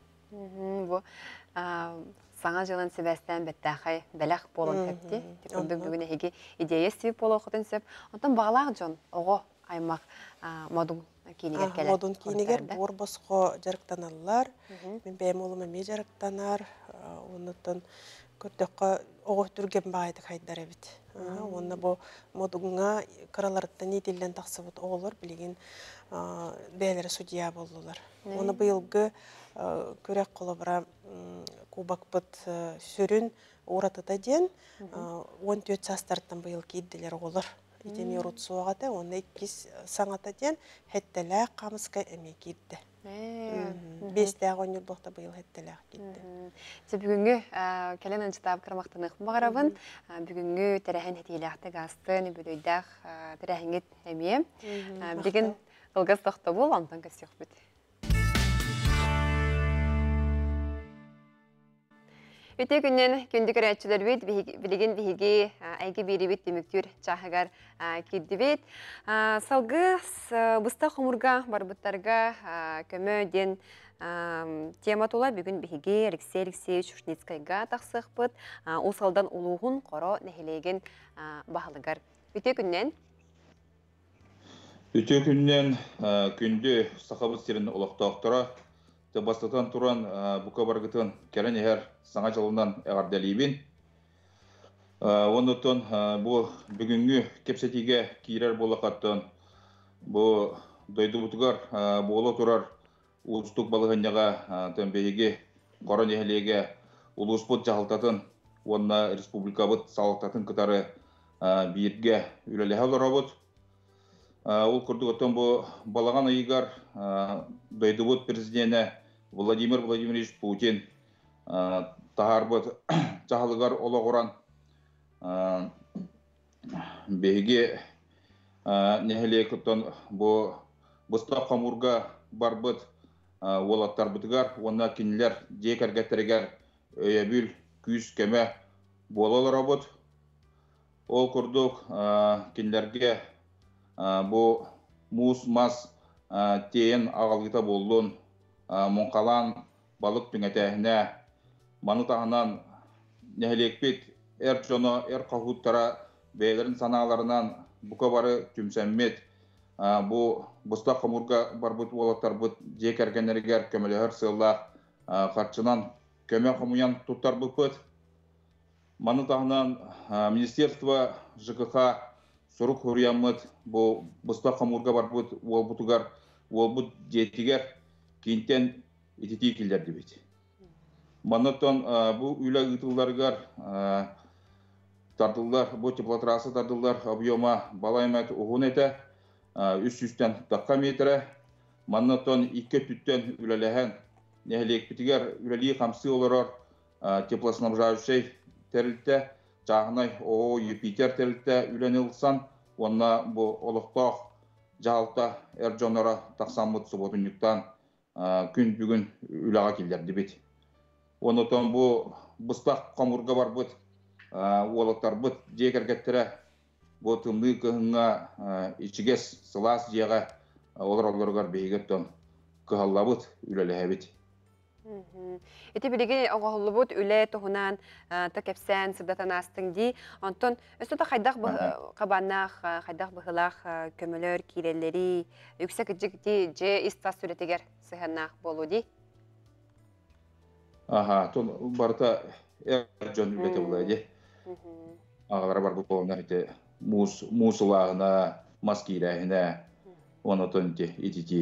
A: саңа жылын себәстән бәттәхай бәләқ болын тәпті. өндің бүгін әйге идея сөйіп болу құтын сөп. өндің бағалағы жон оғы аймақ модун кейінегер кәлі. Модун кейінегер. бұр босқо жарықтаналар.
D: Мен бәйім олымы ме жарықтанар. Онытын көрдөккө оғох түрген бағайды қайдар әбіт. Оны бұл модуңа қыраларыттан неделден тақсы бұл оғылыр білеген бәлірі судия болдылар. Оны бұйылғы көрек қолы бұра кубак бұт э, сүрін оратыда ден 14 састарттан бұйыл кейділер олар. Итен еруд суағады, оны екес саңата ден хәттілі қамысқа әме кейді. Бесті ағын ел
A: бұлта бұйыл әттілі ақ кетті. Сі бүгінгі кәлін ұншытап қырмақтанық бағарабын, бүгінгі тәрәхін әтейлі ақты ғасты, бүлейдәқ тәрәхінгет әме. Бүгін ұлғыз тоқты бұл, антан көз бүте күннен күндік рәтчілер бет, білеген бігі әйгі бері бет демектүр чағығар кедді бет. Салғы бұста құмырға барбыттарға көмі ден тема тула бүгін бігі Алексей Алексеевич шүшнецкайға тақсық бұд, осалдан ұлуғын қоро нәхелеген бағылығар. Бите күннен
F: бүте күннен күнді сақабыз те бастатан туран бука баргытын келен эхер саңа жалынан эгарделибин оннотон бу бүгүнгү кепсетиге кирер болакаттан бу дойдубутугар боло турар улустук балыгынняга төмбеиги горон эхлиге улуспут жахылтатын онна салықтатын салыктатын кытары биирге үлелеһе олоробут ол күрдік отон бұ балаған ұйғар дойдыбут президенті Владимир Владимирович Путин э, тахарбыт чахалыгар олоғуран э, беге э, нехеле күттін бу бұста қамурға барбыт олаттарбытыгар онна кинилер декерге терегер өйәбіл күйүс кеме болалар Робот, ол курдук кенілерге бу мус мас тейін ағалғыта болдун Э, монкалан балык түңетеһинэ манутаһынан нэһилиэкпит эр дьоно эр саналарынан бэйэлэрин санааларынан бука бары түмсэммит э, бу буста хомурга барбыт уолаттарбыт диэкэргэнэригэр көмөлөһөр сыыллаах э, харчынан көмө туттар туттарбыпыт манутаһынан министерство жкх сурук хурияммыт бу буста хомурга барбыт уолбутугар уолбут диэтигер кинтен итити килдер дебит. Манатон бу үлә ытылларгар тардылар, бу теплотрасса тартылдар объема балаймат угун эте 300-тен такка метре. Маннатон 2 түттен үләләһән нәһлек битигәр үләли хамсы оларар теплоснабжающий терилте жағынай о Юпитер терилте үләнелсан онна бу олықтақ жалта эрджонора тақсамыт субутуниктан күн бүгін үлаға келдерді бет. Онытон бұ бұстақ қамұрға бар бұд, олықтар бұд, кеттірі бұ түмді күхіңға ішігес сылас жеға олар оларға бейгеттон күхалла бұд, үләлі әбет.
A: Эти билеген оғылы бұд үлі тұғынан тәкепсән, сыбдатан астың дей. хайдах өсті да қайдақ қабанақ, қайдақ бұғылақ кирелери кейлелері, үксек үджікте же истас сүретігер сұханақ болу дей.
F: Аха, барта барыта э, жөн бете бұлай дей. Ага, бар бұл болымдар Мус мусылағына, маскиләғіне, оны тұн иди ететі.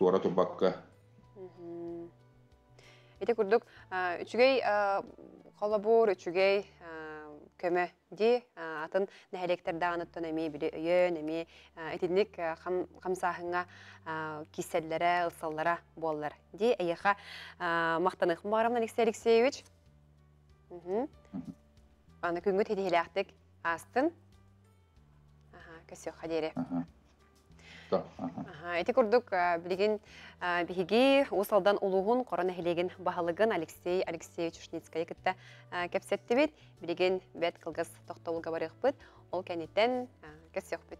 F: туара турбакка.
A: Эти курдук э, үчүгей холобур, э, үчүгей э, көмө ди атын нәһәлектер дағаныттан әме білі эми әме әтедінік қамсағыңа кеселлері, ұлсаллара Ди әйеға мақтанык бағарамдан Алексей Алексеевич. Аны күнгіт әдейілі астын. Көсі қадері. Курдук Эти курдук билигин бихиги усалдан улугун корона хилегин баһалыгын Алексей Алексеевич кетте китте э, кепсеттибит билигин бет кылгыз токтолуга барыхпыт ол кенитен э, кесехпит.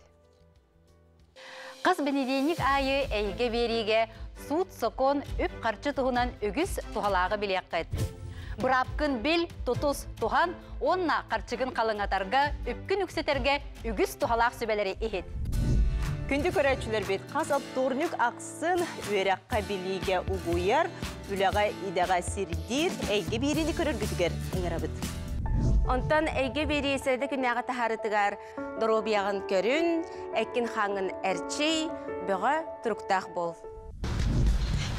A: Қыз бенедейник айы әйге бериге
C: суд сокон үп қарчы тұғынан үгіз тұғалағы білеққет. бил бел тұтыс туған, онна қарчығын қалыңатарға, үпкін үксетерге үгіз тұғалақ сөбелері ихит. Күнді көрәтшілер бет қазап турнюк ақсын өрәққа біліге ұғуяр, үләға идаға сердейд, әйге берені көрір
E: бүтігер ыңырабыт. Онтан әйге бері күн күнәға тахарытығар доробияғын көрін, әкін хаңын әрчей, бұға тұрқтақ бол.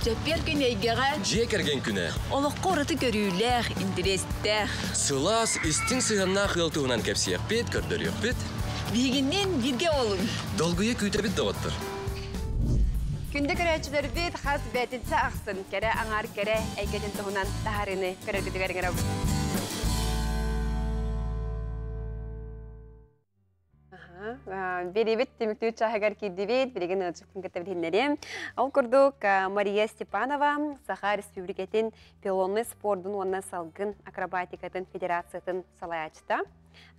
C: Жәппер күн әйгеға
D: жекерген күні.
C: Олық қорыты көрілер, интересті.
D: Сылас істің сығанна қылтығынан кәпсе көрдірек бет.
A: Бегіннен бирге олын.
F: Долгыек үйтебіт доғаттыр.
A: Күнді көрәчілер бет қаз бәтінсі ақсын, кәрі аңар кәрі әйкетін тұғынан тахарыны көрергіді көріңір Беребет теміктеу чағығар кейдебет, береген ұлчықтың кітабілінлерем. Ал күрдік Мария Степанова, Саха Республикетін пилонны спордың онына салғын акробатикатын федерациятын салай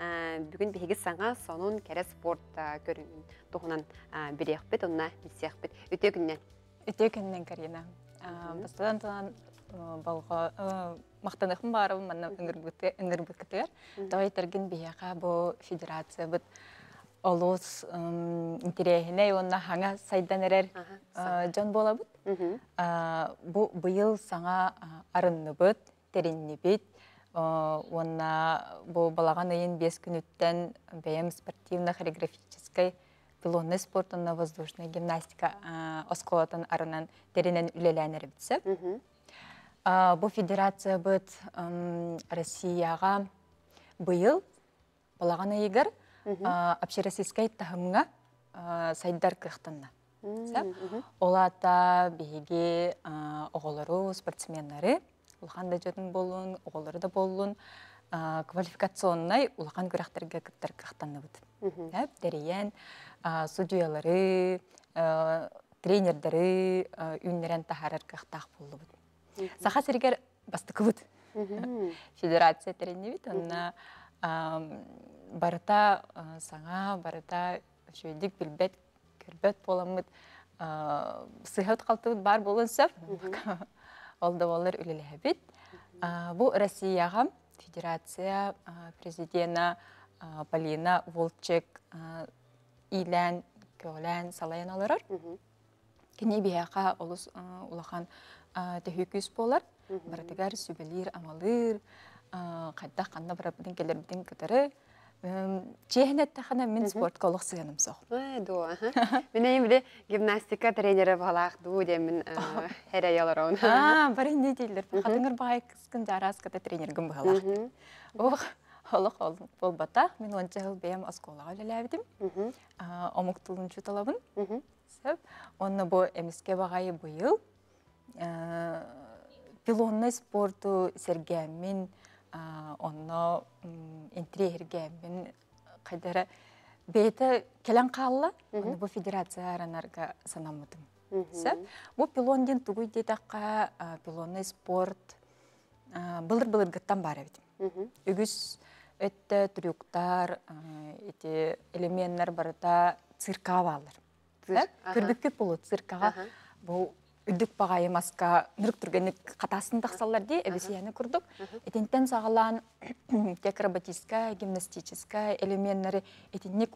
A: Э, бүгін биһиги саңа сонун кәрі спорт э, көрүн тухунан э, бирэхпит онна бисехпит үтө күннен үтө
C: күннен карина бастан тан болго мактаныхым барым манна үңүрбүтө үңүрбүткетер давай терген бияка бу федерация бит олус интересіне, онна хаңа сайдан әрер жон болабыт бу быйыл саңа арынныбыт териннибит Уонна э, э, э, бу балаган эйин бес күн үттен бэйэм спортивно-хореографической пилонный воздушная гимнастика осколотын арынан деренен үлеләнер битсе. Бұл федерация бит Россияга быйыл балаган эйгер общероссийская тахымга сайдар кыхтынна. Олата биги оголору спортсменнары улахан да жөтүн болун оголору да болун квалификационный улахан күрәхтерге кыттар кахтанны бут. Әп э, дәриян судьялары, тренердары үннерен тахарар кахтах булды Саха сергер басты күбіт Федерация тәрене бит, онна барыта саңа, барыта шөйдік білбет кербет боламыд, сыйхат қалтыбыт бар болын сөп. олдоволлар үлелеһебит. Бу Россияға федерация президенті Полина Волчек илән, көлән, салайын оларар. Кені бияқа олыс улахан тәхүкүс болар. Бардыгар сүбелир, амалыр, қайда қанда барабыдың келербідің кітірі. Чехнет тахана мен спортқа
A: олық сығаным соқ. ага. мен әйім біле гимнастика тренері бағалақ ду мен әр аялар А, барын не дейлер, қадыңыр бағай кіскен жарас тренер гым
C: бағалақ. Ох, олық ол бата, мен он жыл бәйім осколаға өлеләбедім, омық тұлынчы талабын. Онны бұ эмиске бағайы бұйыл, э, пилонны спорту сергәмен, мен онно интриер гэмин кайдара бейте келен қалла, бұл федерация аранарга санамадым Бұл бу пилондин тугуй дейдаққа, пилонный спорт, бұлыр-бұлыр ғыттан бар Үгіз өтті трюктар, эти элементтер барда цирка балыр.
A: Кірбіккет
C: болу циркаға бұл үддік бағай маска түргенік қатасын тақсалар де әбесияны күрдік. Әтінтен сағылан тек роботиска, гимнастическа элементтері әтіннік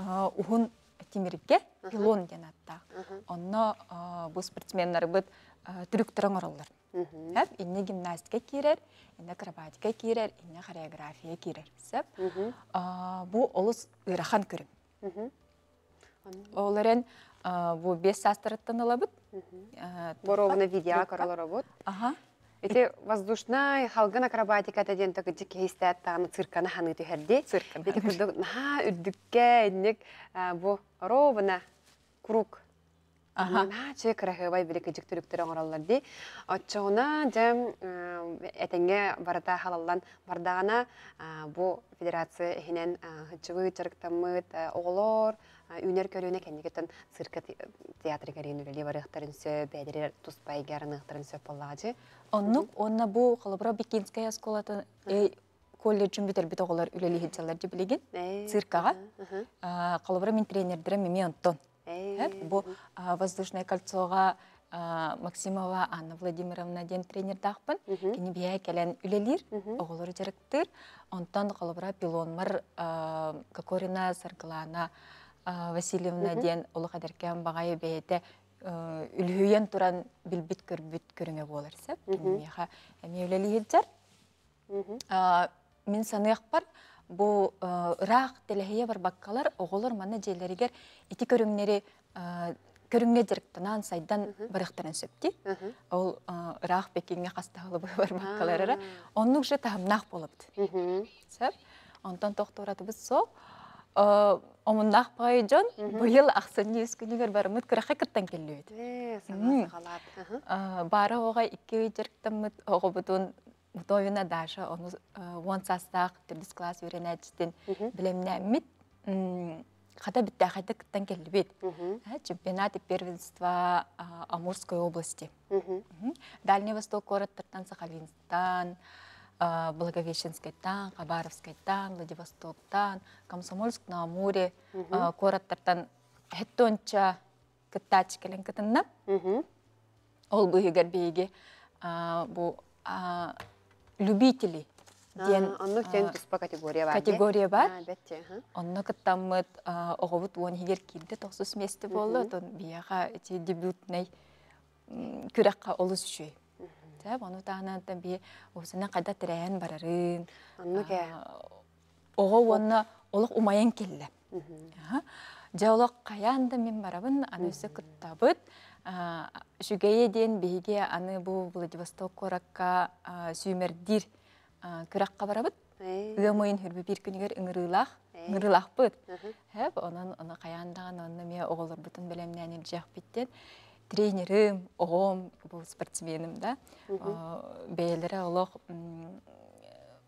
C: ұғын э, темірге пилон ден атта. Онны э, бұл спортсменлері э, бұд түрін ұрылдыр. Әп, гимнастика керер, инне акробатика керер, инне хореография керер. бұл олыс ұйрахан көрім. Оларын бұл бес састырыттан алабыд.
A: Э, боровна видео карало работ. Ага. Эти воздушные, халгана акробатика это ден только дик хистет там на ханы тюхерди. Цирка. Эти куда на уддке нек э, бо ровна круг. Ага. На чек рахевай билек дик түріктер оңыраллар ди. Отчоғына дем э, не барата халалан бардағана бо федерация хинен хычығы чырықтамыт оғылор, Үнер көріне кәнегетін цирка театры көріне үлі барықтарын сө, бәдірер тұспай кәрінықтарын сө полладжы. Оннық, онна бұ қалыбыра Бекинская сколатын
C: колледжін бітір біт оғылар үлілі хеджалар деп білеген циркаға. Қалыбыра мен тренердірі меме онтон. Бұ воздушное кольцоға Максимова Анна Владимировна ден тренер дақпын. Кені бия кәлән үлелер, оғылыр жарықтыр. Онтан пилон мар Кокорина, Саргылана, Васильевна ден олы кадеркен бағайы бейді э, үлхүйен туран билбит көрбүт көріңе болар сәп. Меха меулелі едзер. Мен саныяқ бар, бұл ұрақ тілігі бар баккалар оғылыр маны жерлерігер еті көріңнері э, көріңге директанан сайдан барықтарын сөпті. Ол ұрақ бекенге қастағылы бұй бар баккаларыра. Оның жы тағымнақ болыпты. Сәп, онтан тоқтауратыбыз сол омундах пайжон быйыл аксын дес күнүгөр бар э, э, мыт кыраха э, кыттан өйді. Бары оғай икки жерктен мыт оғы бутун мутовина оны ону састақ, түрдіс класс класс үйренәчтен білемін мит қада бітті хата кыттан келлебит. Чемпионат и первенства Амурской области. Дальний Восток город Тартан Сахалинстан благовещенскайттан кабаровскайттан владивостоктан комсомольск на амуре короттартан хеттонча кыттачикелен кытынна ол быйыгар бейге бу любители
A: диэн категория бар категория бар
C: онно кыттаммыт оҕобут уон хигер кирде тохсус месте боллу отон бияха эти дебютный күрэхха олус үшүй Та оны тағанатта би осына тэр айн барарын. ого Оға оны умаян умайын аа жаолог қаянды мен барабын, анысы күттабыт. ден биге аны бұл Владивосток коракка сүймердир күраққа барабыт. Үгімойын хүрбі бір күнігер үңірілақ, үңірілақ бұд. Онын оны қаяндаған, оны мен оғылыр бұтын білемнен елжақ біттен тренерім оғым бұл спортсменім да бээлери олох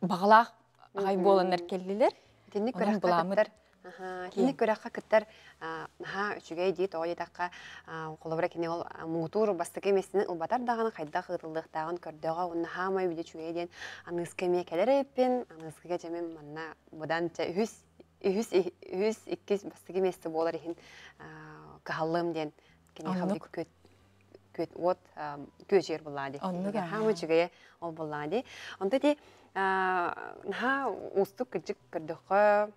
A: бағалақ ағай боланар келдилер тинник көраққа тинник көрәкка кыттар ха үчүгэй дии тоой дакка колобра кине ол муутур бастык эмесинин улбатар даганы кайда кыытылдыктагын көрдөга унна хамай биде диен аныскеме келер кини хабдик көт көт вот көт жер булады. Оннуга хамы жиге ол болады. Онда де ха устук кыжык кырдыкка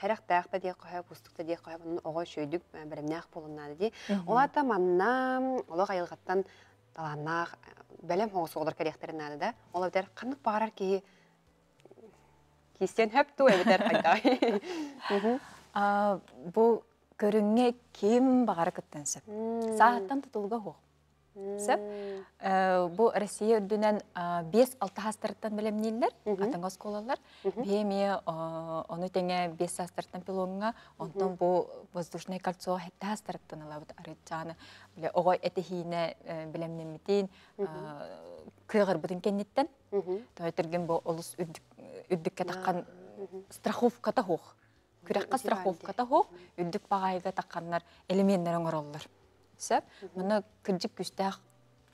A: Хэрэх тахта дия кахай, пустукта дия кахай, бұның оғай шөйдік бірімнәқ болынады дей. Олата манна, олақ айылғаттан таланнақ, бәлем хоңыз олар кәректерін ады да. Ола бітер, қанық бағарар кейі, кейстен хөп ту әбітер қайдай.
C: Бұл көрінге кем бағары сөп, Сағаттан тұтылға қоқ. Сөп, э, бұл Росия үрдінен 5-6 э, хастырттан білемнелілер, атыңыз қолалар. Беме э, оны теңе 5 астырттан пилонға, онтан бұл воздушный кольцо астырттан хастырттан алауыд арыджаны. Оғой әтіхіне білемнеметін, күйғыр бұдын кеннеттен. Тойтырген бұл олыс үддікке таққан страховка күрәккә страховкатаһу үддүк багайда такканнар элеменнер оңороллар. Сәп, Сөп, мұны күрдік булык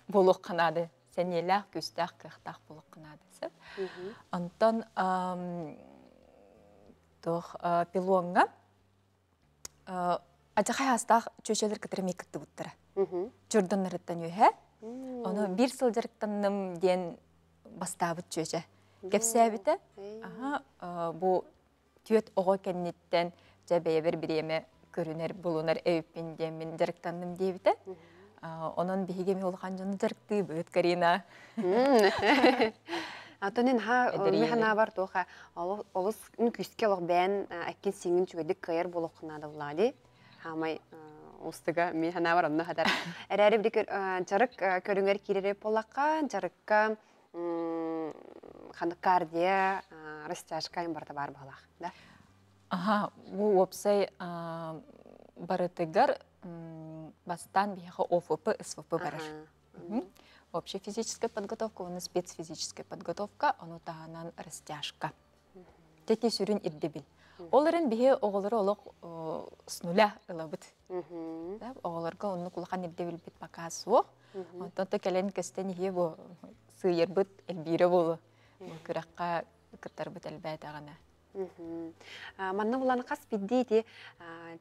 C: болуқ қынады, сәнелі кыхтах булык болуқ қынады. Сөп, ұнтан пилуанға, Атахай астақ чөшелер кәтерми кәтте буттыра. Чурдан рәттән өйе.
E: Оны
C: бір сылдырыктанным ден бастабыт чөчә.
E: Кепсәбите.
C: Аха, бу түйет оғы кәннеттен бір біреме көрінер бұлынар әйіппен демін жарықтандым дейбіті. Онын бігеме олған жыны жарықты
A: бұйыт Карина. Атонен ха механа бар тоха олыс күске олық бән әккен сенгін жүгедік көйір болық қынады влади. Хамай устыга механа бар онны қатар. Әрәрі бір жарық көріңер керері болаққа, жарыққа қандық де растяжка им барта бар балах, да?
C: Ага, бу опсай барытыгар бастан бияха ОФП, СФП барар. Общая физическая подготовка, у нас спецфизическая подготовка, оно тағанан растяжка. Теки сүрін ирдебіл. Оларын бие оғылары олық снуля ылабыт. Оғыларға онны кулақан ирдебіл бит пока суық. Онтан то кәлен кәстен ие бұ сыйыр бұт әлбирі болы. Бұл
A: күраққа кытарбыт әлбәт ағана. Манна булан қас биддейді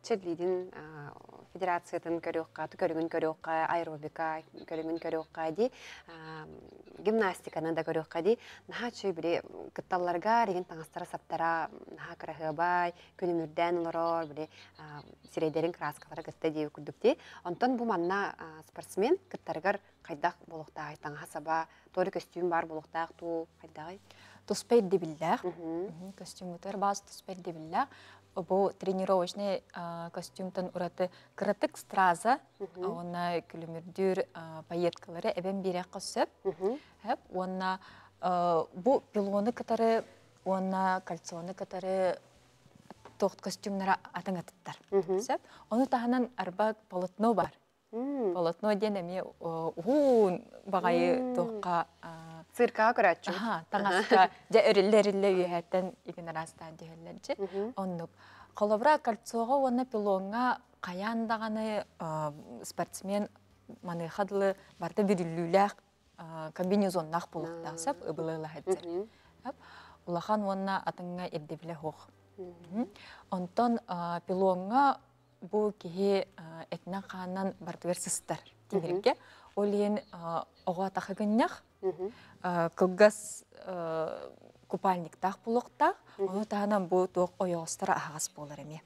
A: черлидин федерациятын көріуққа, түкөрігін көріуққа, аэробика көрігін көріуққа де, гимнастиканы да көріуққа де, наға чөй біле күтталларға реген таңастара саптара, наға кіріғы бай, көнімірден оларор, бірі сирейдерін краскалары күтті де күдікте. Онтан бұл манна спортсмен күттарғар қайдақ болуқта айтаң, саба, торы көстюм бар болуқтағы ту
C: туспей костюм Костюмутер баз туспей дебиллях. Бұл тренировочный костюмтан ураты кратык страза, онна күлүмүрдүр пайеткалары әбен бере косып. Хеп, онна бу пилоны катары, онна кольцоны катары тоқт костюмнара атаңатыттар. Оны тағынан арба полотно бар. Полотно денеме уғын бағайы тоққа цирка көрәтчү. Аха, танаска же өриллерилле үйһәттән игенә растан дигәнләрче. Оннук Коловра кольцоға оны пилонға қаян дағаны спортсмен маны хадлы барта комбинезоннақ комбинезон нақ булыкта сап ыбылыла онына Улахан әрдебілі хоқ. Онтон пилонға бұл кеге пилонга бу кихи этнә ханнан ол ең оға тақы тахыгыннах Э, Кылгас э, купальник тақ бұлықта, оны тағынан бұл тоқ ойоғыстыра ағас болыр еме.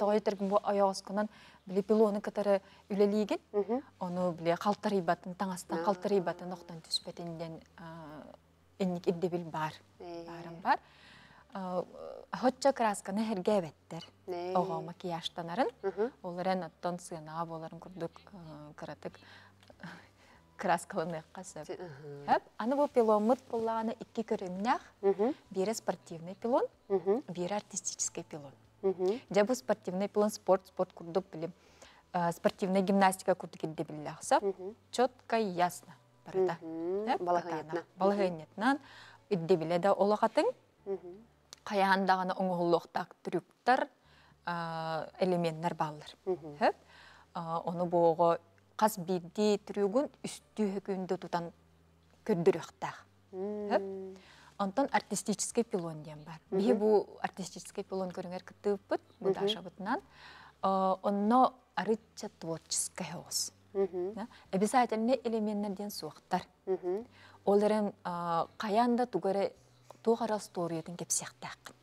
C: Тоғай тіргін бұл ойоғысқынан біле пилоны катары үлелеген, оны біле қалтыр ибатын, таңастан қалтыр ибатын оқтан түспетінден әннік э, ебдебіл бар. Барым бар. Хотча красканы херге әбеттер. Оға макияжтанарын. Оларын аттон сыйнаға боларын күрдік қыратык крас қасып. касып. Хәп, аны бу пиломыт булланы икки көрүмнях. Бире спортивный пилон, бире артистический пилон. Дә бу спортивный пилон спорт, спорт курдук билим. Э, спортивная гимнастика курдук инде биллахсап. Четко ясно. Барда. Балаганетна. Балаганетнан идде биле да олахатын. Каяндагына оңгуллыктак трюктар, э, элементтер балыр. Хәп, э, оны буго қас бейді түрігін үсті үгінді тұтан көрдіріқтақ. Онтан артистический пилон дейін бар. Бе бұл артистический пилон көріңер күтті бұд, бұд бұтынан. Э, онно арытча творческая ос. Обязательно элементтерден суықтар. Оларым қаянда э, түгірі тоғара сториятын кеп сияқтақ.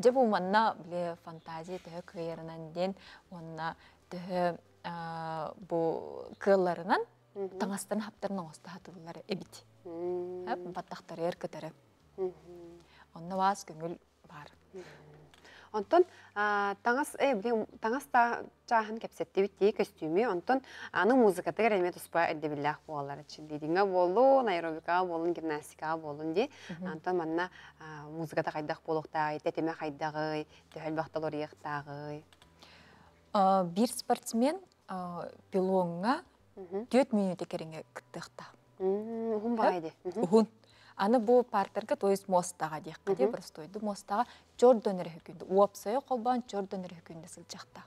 C: Жабу манна біле фантазия түгі көйерінен ден, онна түхі Э, бұл кылларынан таңастан хаптарын оңоста хатылылары эбит. Э, Баттақтары әркетері.
A: Онна ваз көңіл бар. Онтон э, таңас э билем таңас та чахан кепсетти битти костюме онтон аны музыка тегер эме туспа элде болар үшін дидинге болу аэробика болун гимнастика болун де. онтон манна музыката қайдақ болуқтай, тәтеме қайдағы, төһөл бакталор яктагы
C: Бір спортсмен пилонга дөт минуты керенге кыттықта.
A: Хунбайды. Э, хун.
C: Аны бұл партерге, тойыз мостаға мостага дейікке де, простойды мостаға чор дөнер хүкінді. Уапсайы қолбан чор дөнер хүкінді сылчақта.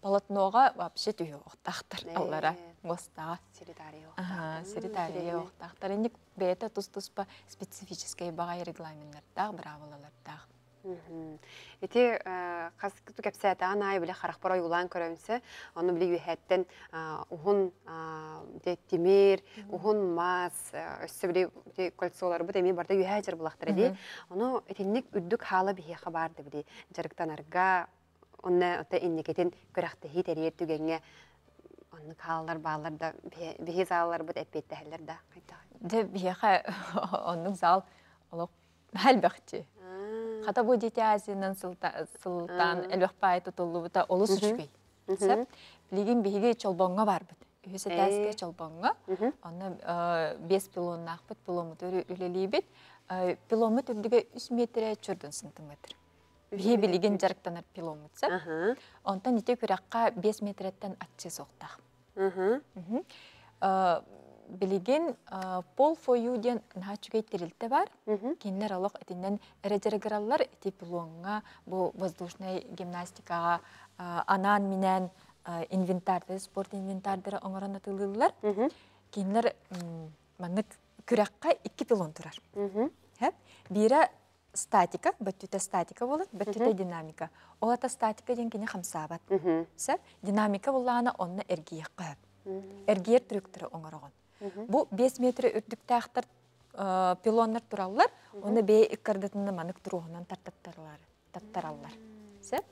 C: Полотноға вообще түйе э, оқтақтыр аллара гостаға. Серитария оқтақтыр. Серитария
A: оқтақтыр. Енді бәйті тұс-тұспа тұс специфическай бағай регламенттар
C: бравалалардар.
A: Эти қас э, күтік әпсәті ана ай біле қарақпар ойылан көрімсі, оны біле үйәттен ұғын э, темер, ұғын мас, өсі біле көлсолар бұд әмей барды үйәтер бұлақтыр әді. Оны әтеннік үддік халы бігеға қабарды біле. Жарықтан арға онна ота инникетин хит тәрие түгәнгә онны каалар баалар да бихи заалар бұд әппетті әлдер да кайта.
C: Дә бияха онның зал олоп хәл бәхти. Хата бу дите азинан сылтан әлбәхпай тотылу бұта олы сүчбей. Сәп билеген биге чолбонга бар э. э, бит. Үсе э, тәскә чолбонга. Онны 5 пилон нахпыт пиломы төрү үлелибит. Пиломы төбдеге 3 метр чурдын сантиметр. Вебелиген жарықтанар пиломыца. Онтан ите күраққа 5 метреттен атчы соқтақ. Э, Білеген пол э, фойуден нахачугай терилте бар. Кеннер алық әтінен әрәджерігіраллар әте бұл воздушный гимнастикаға э, анан менен инвентарды, спорт инвентардыры оңырын тылылылар. Кеннер маңық күраққа 2 пилон тұрар. Бира статика, бөттүтә статика болот, бөттүтә динамика. ата статика ден қамса бат. Сәр динамика буллана онны эргиек ер Эргиер трюктыры оңорогон. Бұл 5 метрі үрдікті ақтыр пилоннар тұралылар, оны бе иккардытынны манык тұруғынан тартаттарлар, Сәр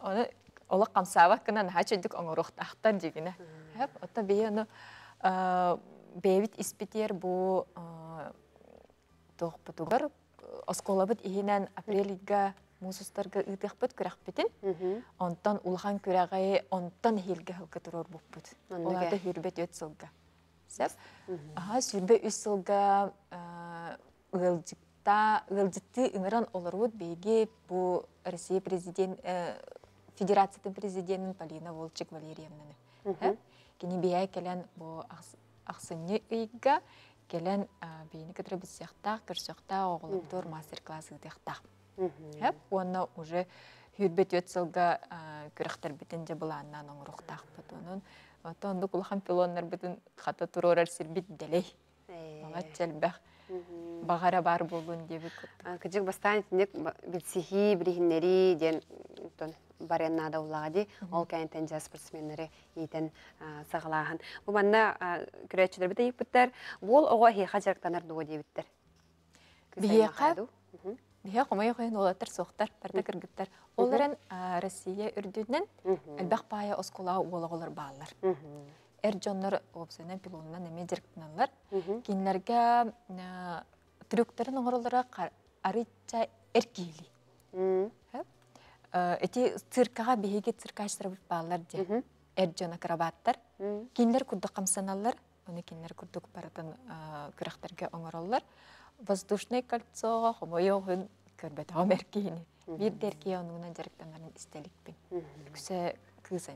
C: оны ола хамсабат кынан хачыдык оңорох тахтар дегене. Хәп, ота бей оны бевит э, испитер бу э, осколабыт иһинен апрельга мусустарга ытыхпыт күрәхпетин. Онтан улхан күрәгәе, онтан хилге хылкы турар буппыт. Оларда хүрбет өт сылга. Сәп? Аха, сүрбе үс сылга э, ылдикта, ылдикты ыңыран оларвуд бейге бу Россия президент, э, Федерацияты президентін Полина Волчик Валерьевнаны. Кені бия келен бу ақсынны үйгә, келен бейіні кітірбіз сияқтақ, кірсіқта, оғылыптыр мастер классы дияқтақ. Әп, оны уже хүрбет өтсілгі күріқтір бұл де оң рұқтақ бұд Оның онды құлған пилонлар бүтін қата тұр орар сербит дәлей. Э.
A: Оңат тәлбәқ
C: бағара бар болуын дебі
A: көтті. Кіжік бастан тіндік бітсіхи, бірігіннері ден бареннада улагади ол кайнтен жа спортсменнери итен сагалаахан бу манна күрөтчүлөр бит ийиптер бул ого хиха жарктанар дуо дебиттер биека биека комай койун олаттар соқтар барда кыргыттар оларен россия үрдүнен элбак пая
C: оскула уологолор баалар эр жоннор обсенен пилонунан эме жирктаналар кинлерге трюктерин оңоролора арыча эркили Э, эти циркаға биһиги циркачтар балалар де эрджон акробаттар Кенлер курдук қамсаналар, оны кинилер курдук барытын э, күрэхтерге оңороллар воздушный кольцоға хомоёхын омер кейіне бир дерки оныңынан жарыктанарын истеликпин күсө күз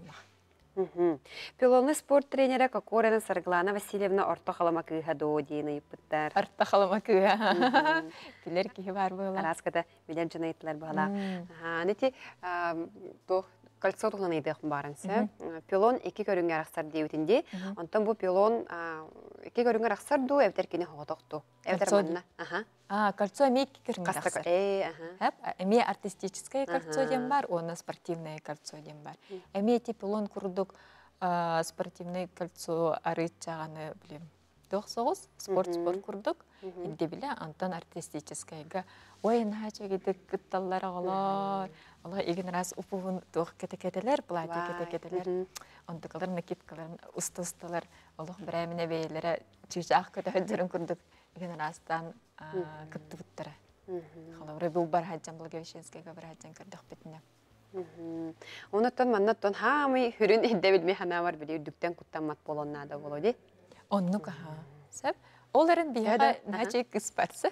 A: Пилоны спорт тренера Кокорина Сарглана Васильевна орто халама кыыха доо дейін ұйыппыттар. Орто халама кыыха. Пилер кихи бар бұйла. Араскада билер жынайтылар бұла. Нети кольцо тухнан идех барынсы. Э, пилон эки көрүнгө арахсар дейтинде. Онтон бу пилон екі көрүнгө арахсар ду эвтер кине хотокту. Эвтер манна. А, кольцо эми эки көрүнгө арахсар. Э,
C: аха. артистическое кольцо дем бар, она спортивное кольцо дем бар. Эми эти пилон курдук спортивное кольцо арыт жаганы билем. Доқсоғыз, спорт спорт курдук.
A: Инде биле
C: антан артистическое. Ой, нахачы кеттик, Ола еген раз упуын тоқ кетекетелер, бұлай кетекетелер. Ондықылар, ұсты ұстыстылар. Олық бір әміне бейлері көті өздерін күрдік. Еген растан күтті бұттыры. Қалауры бұл бар
A: хаджан, бұл көвшенскеге бір хаджан күрдік бітіне. Онуттан маннаттан хамы хүрін білмей хана бар біле үрдіктен құттамат болоннады болады.
C: Онны каха.
A: Сәп, оларын бияға начек іспарсы.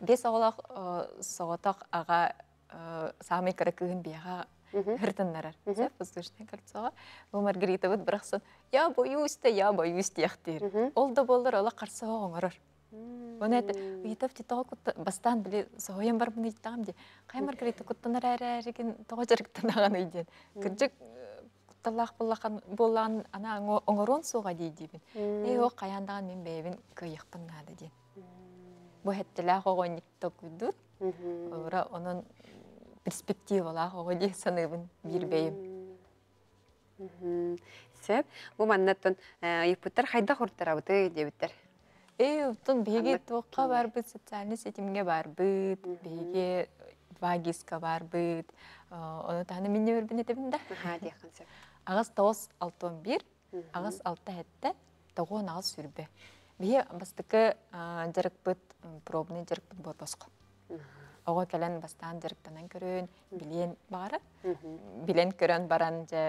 A: Бес олақ соғытақ
C: аға Э, саамый кара кыын бияға хыртыннарар деп воздушный кольцоға бу маргарита вот бырахсын я боюсь то я боюсь тиэхтиир ол да болдор ола карсаға оңорор он это ыйтап ти тоо бастан били соен барбын ыйттагам ди кай маргарита куттанар әрәригин тоо жарыктанаган ыйден кырдьык э, таллах буллахан боллан ана оңорон суга дейдибин э о каяндаган мен бэбин кыйыкпын наада диен бу хеттелах огонник токуйдут ора онон
A: перспективалаах оҕо дии саныыбын биирбэйим сеп бу маннаттон ыйыппыттар хайда хуртарабыты дебиттер Эвтон биге
C: бар барбыт, социальный сетимге барбыт, биге вагиска бар барбыт. Э, Оны таны мине өрбін етебін да. Ағыз тоғыз алтон бір, ағыз алты әтті, тоғын ағыз сүрбі. Бие бастықы жарықпыт, э, пробный жарықпыт басқы. Ого кәлән бастан директанан көрін, билен бары. Билен көрін баран жа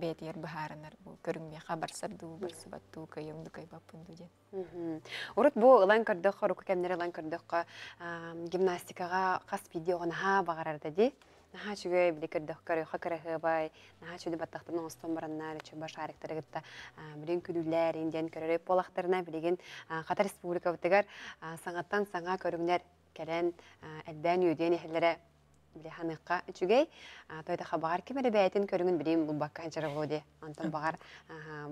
A: бет ер бахарынар бу көрүн ме хабар сырду бир сыбатту кайымды кайбаппын дуден. Урут бу лан кырдык хорук кемнере лан кырдыкка гимнастикага кас видео гана багарарда ди. Наха чугай биликер дөхкөр хакыр хабай, наха чуди баттактан остон бараннар чу башарык тарыгытта билен күлүләр индиан көрөр полактарына билеген катар республика бутыгар саңаттан саңа көрімдер кэлэн эддэн үйден эхлэрэ биле ханыҡҡа үчүгәй тойта хабар бәйтін көріңін көрүңүн бұл бул бакка жыры болди антон бағар,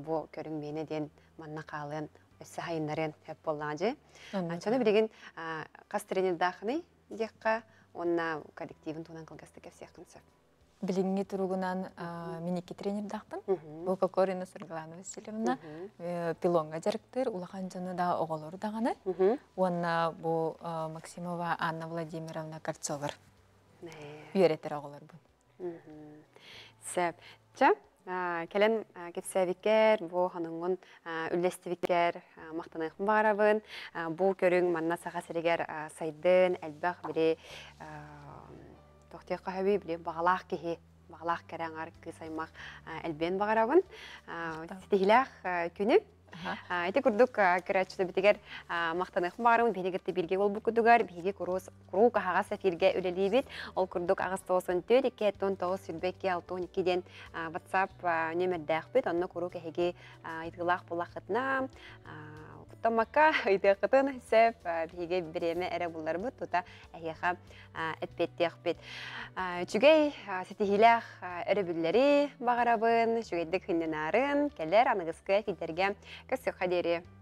A: бу көрің мені ден манна калын өссө хайыннарын хөп боллажы антоны билигин кас тренер дахны декка онна коллективин тунан кылгасты кепсекынсы
C: Билинге туругунан миники тренер дақтын. Бұл Кокорина Сырглана Васильевна. Пилонга директор, улахан жаны да оғолор дағаны. оны бұл Максимова Анна Владимировна Карцовыр.
A: Үйеретір оғолор бұл. Сәп. кәлін кәлем кепсәвикер, бұл ханыңын үлләстівикер мақтанайқын бағарабын. Бұл көрің манна сағасырегер сайдың әлбәқ бірі тохтеқа хәбей біле бағалақ кеге бағалақ кәрәңар кысаймақ әлбен бағарабын. Сетегіләқ күні. Әйті күрдік кірәтшісі бітігер мақтаныхым бағарымын, бейнегірті бірге ол бұл күдігер, бейге күру қаға сәферге үлелей бет. Ол күрдік ағыз 94, 219, 12, ватсап нөмірді әқпет, онны күру кәхеге етгілақ бұлақытна, томака ыйтыахытын сеп биһиге биреме эрэ булларбыт тута әхиэха эппеттиэхпит чүгэй сэтихилээх эрэ бағарабын чүгэйдик хынненарын келер аныгыскы филтерге кэсыха дери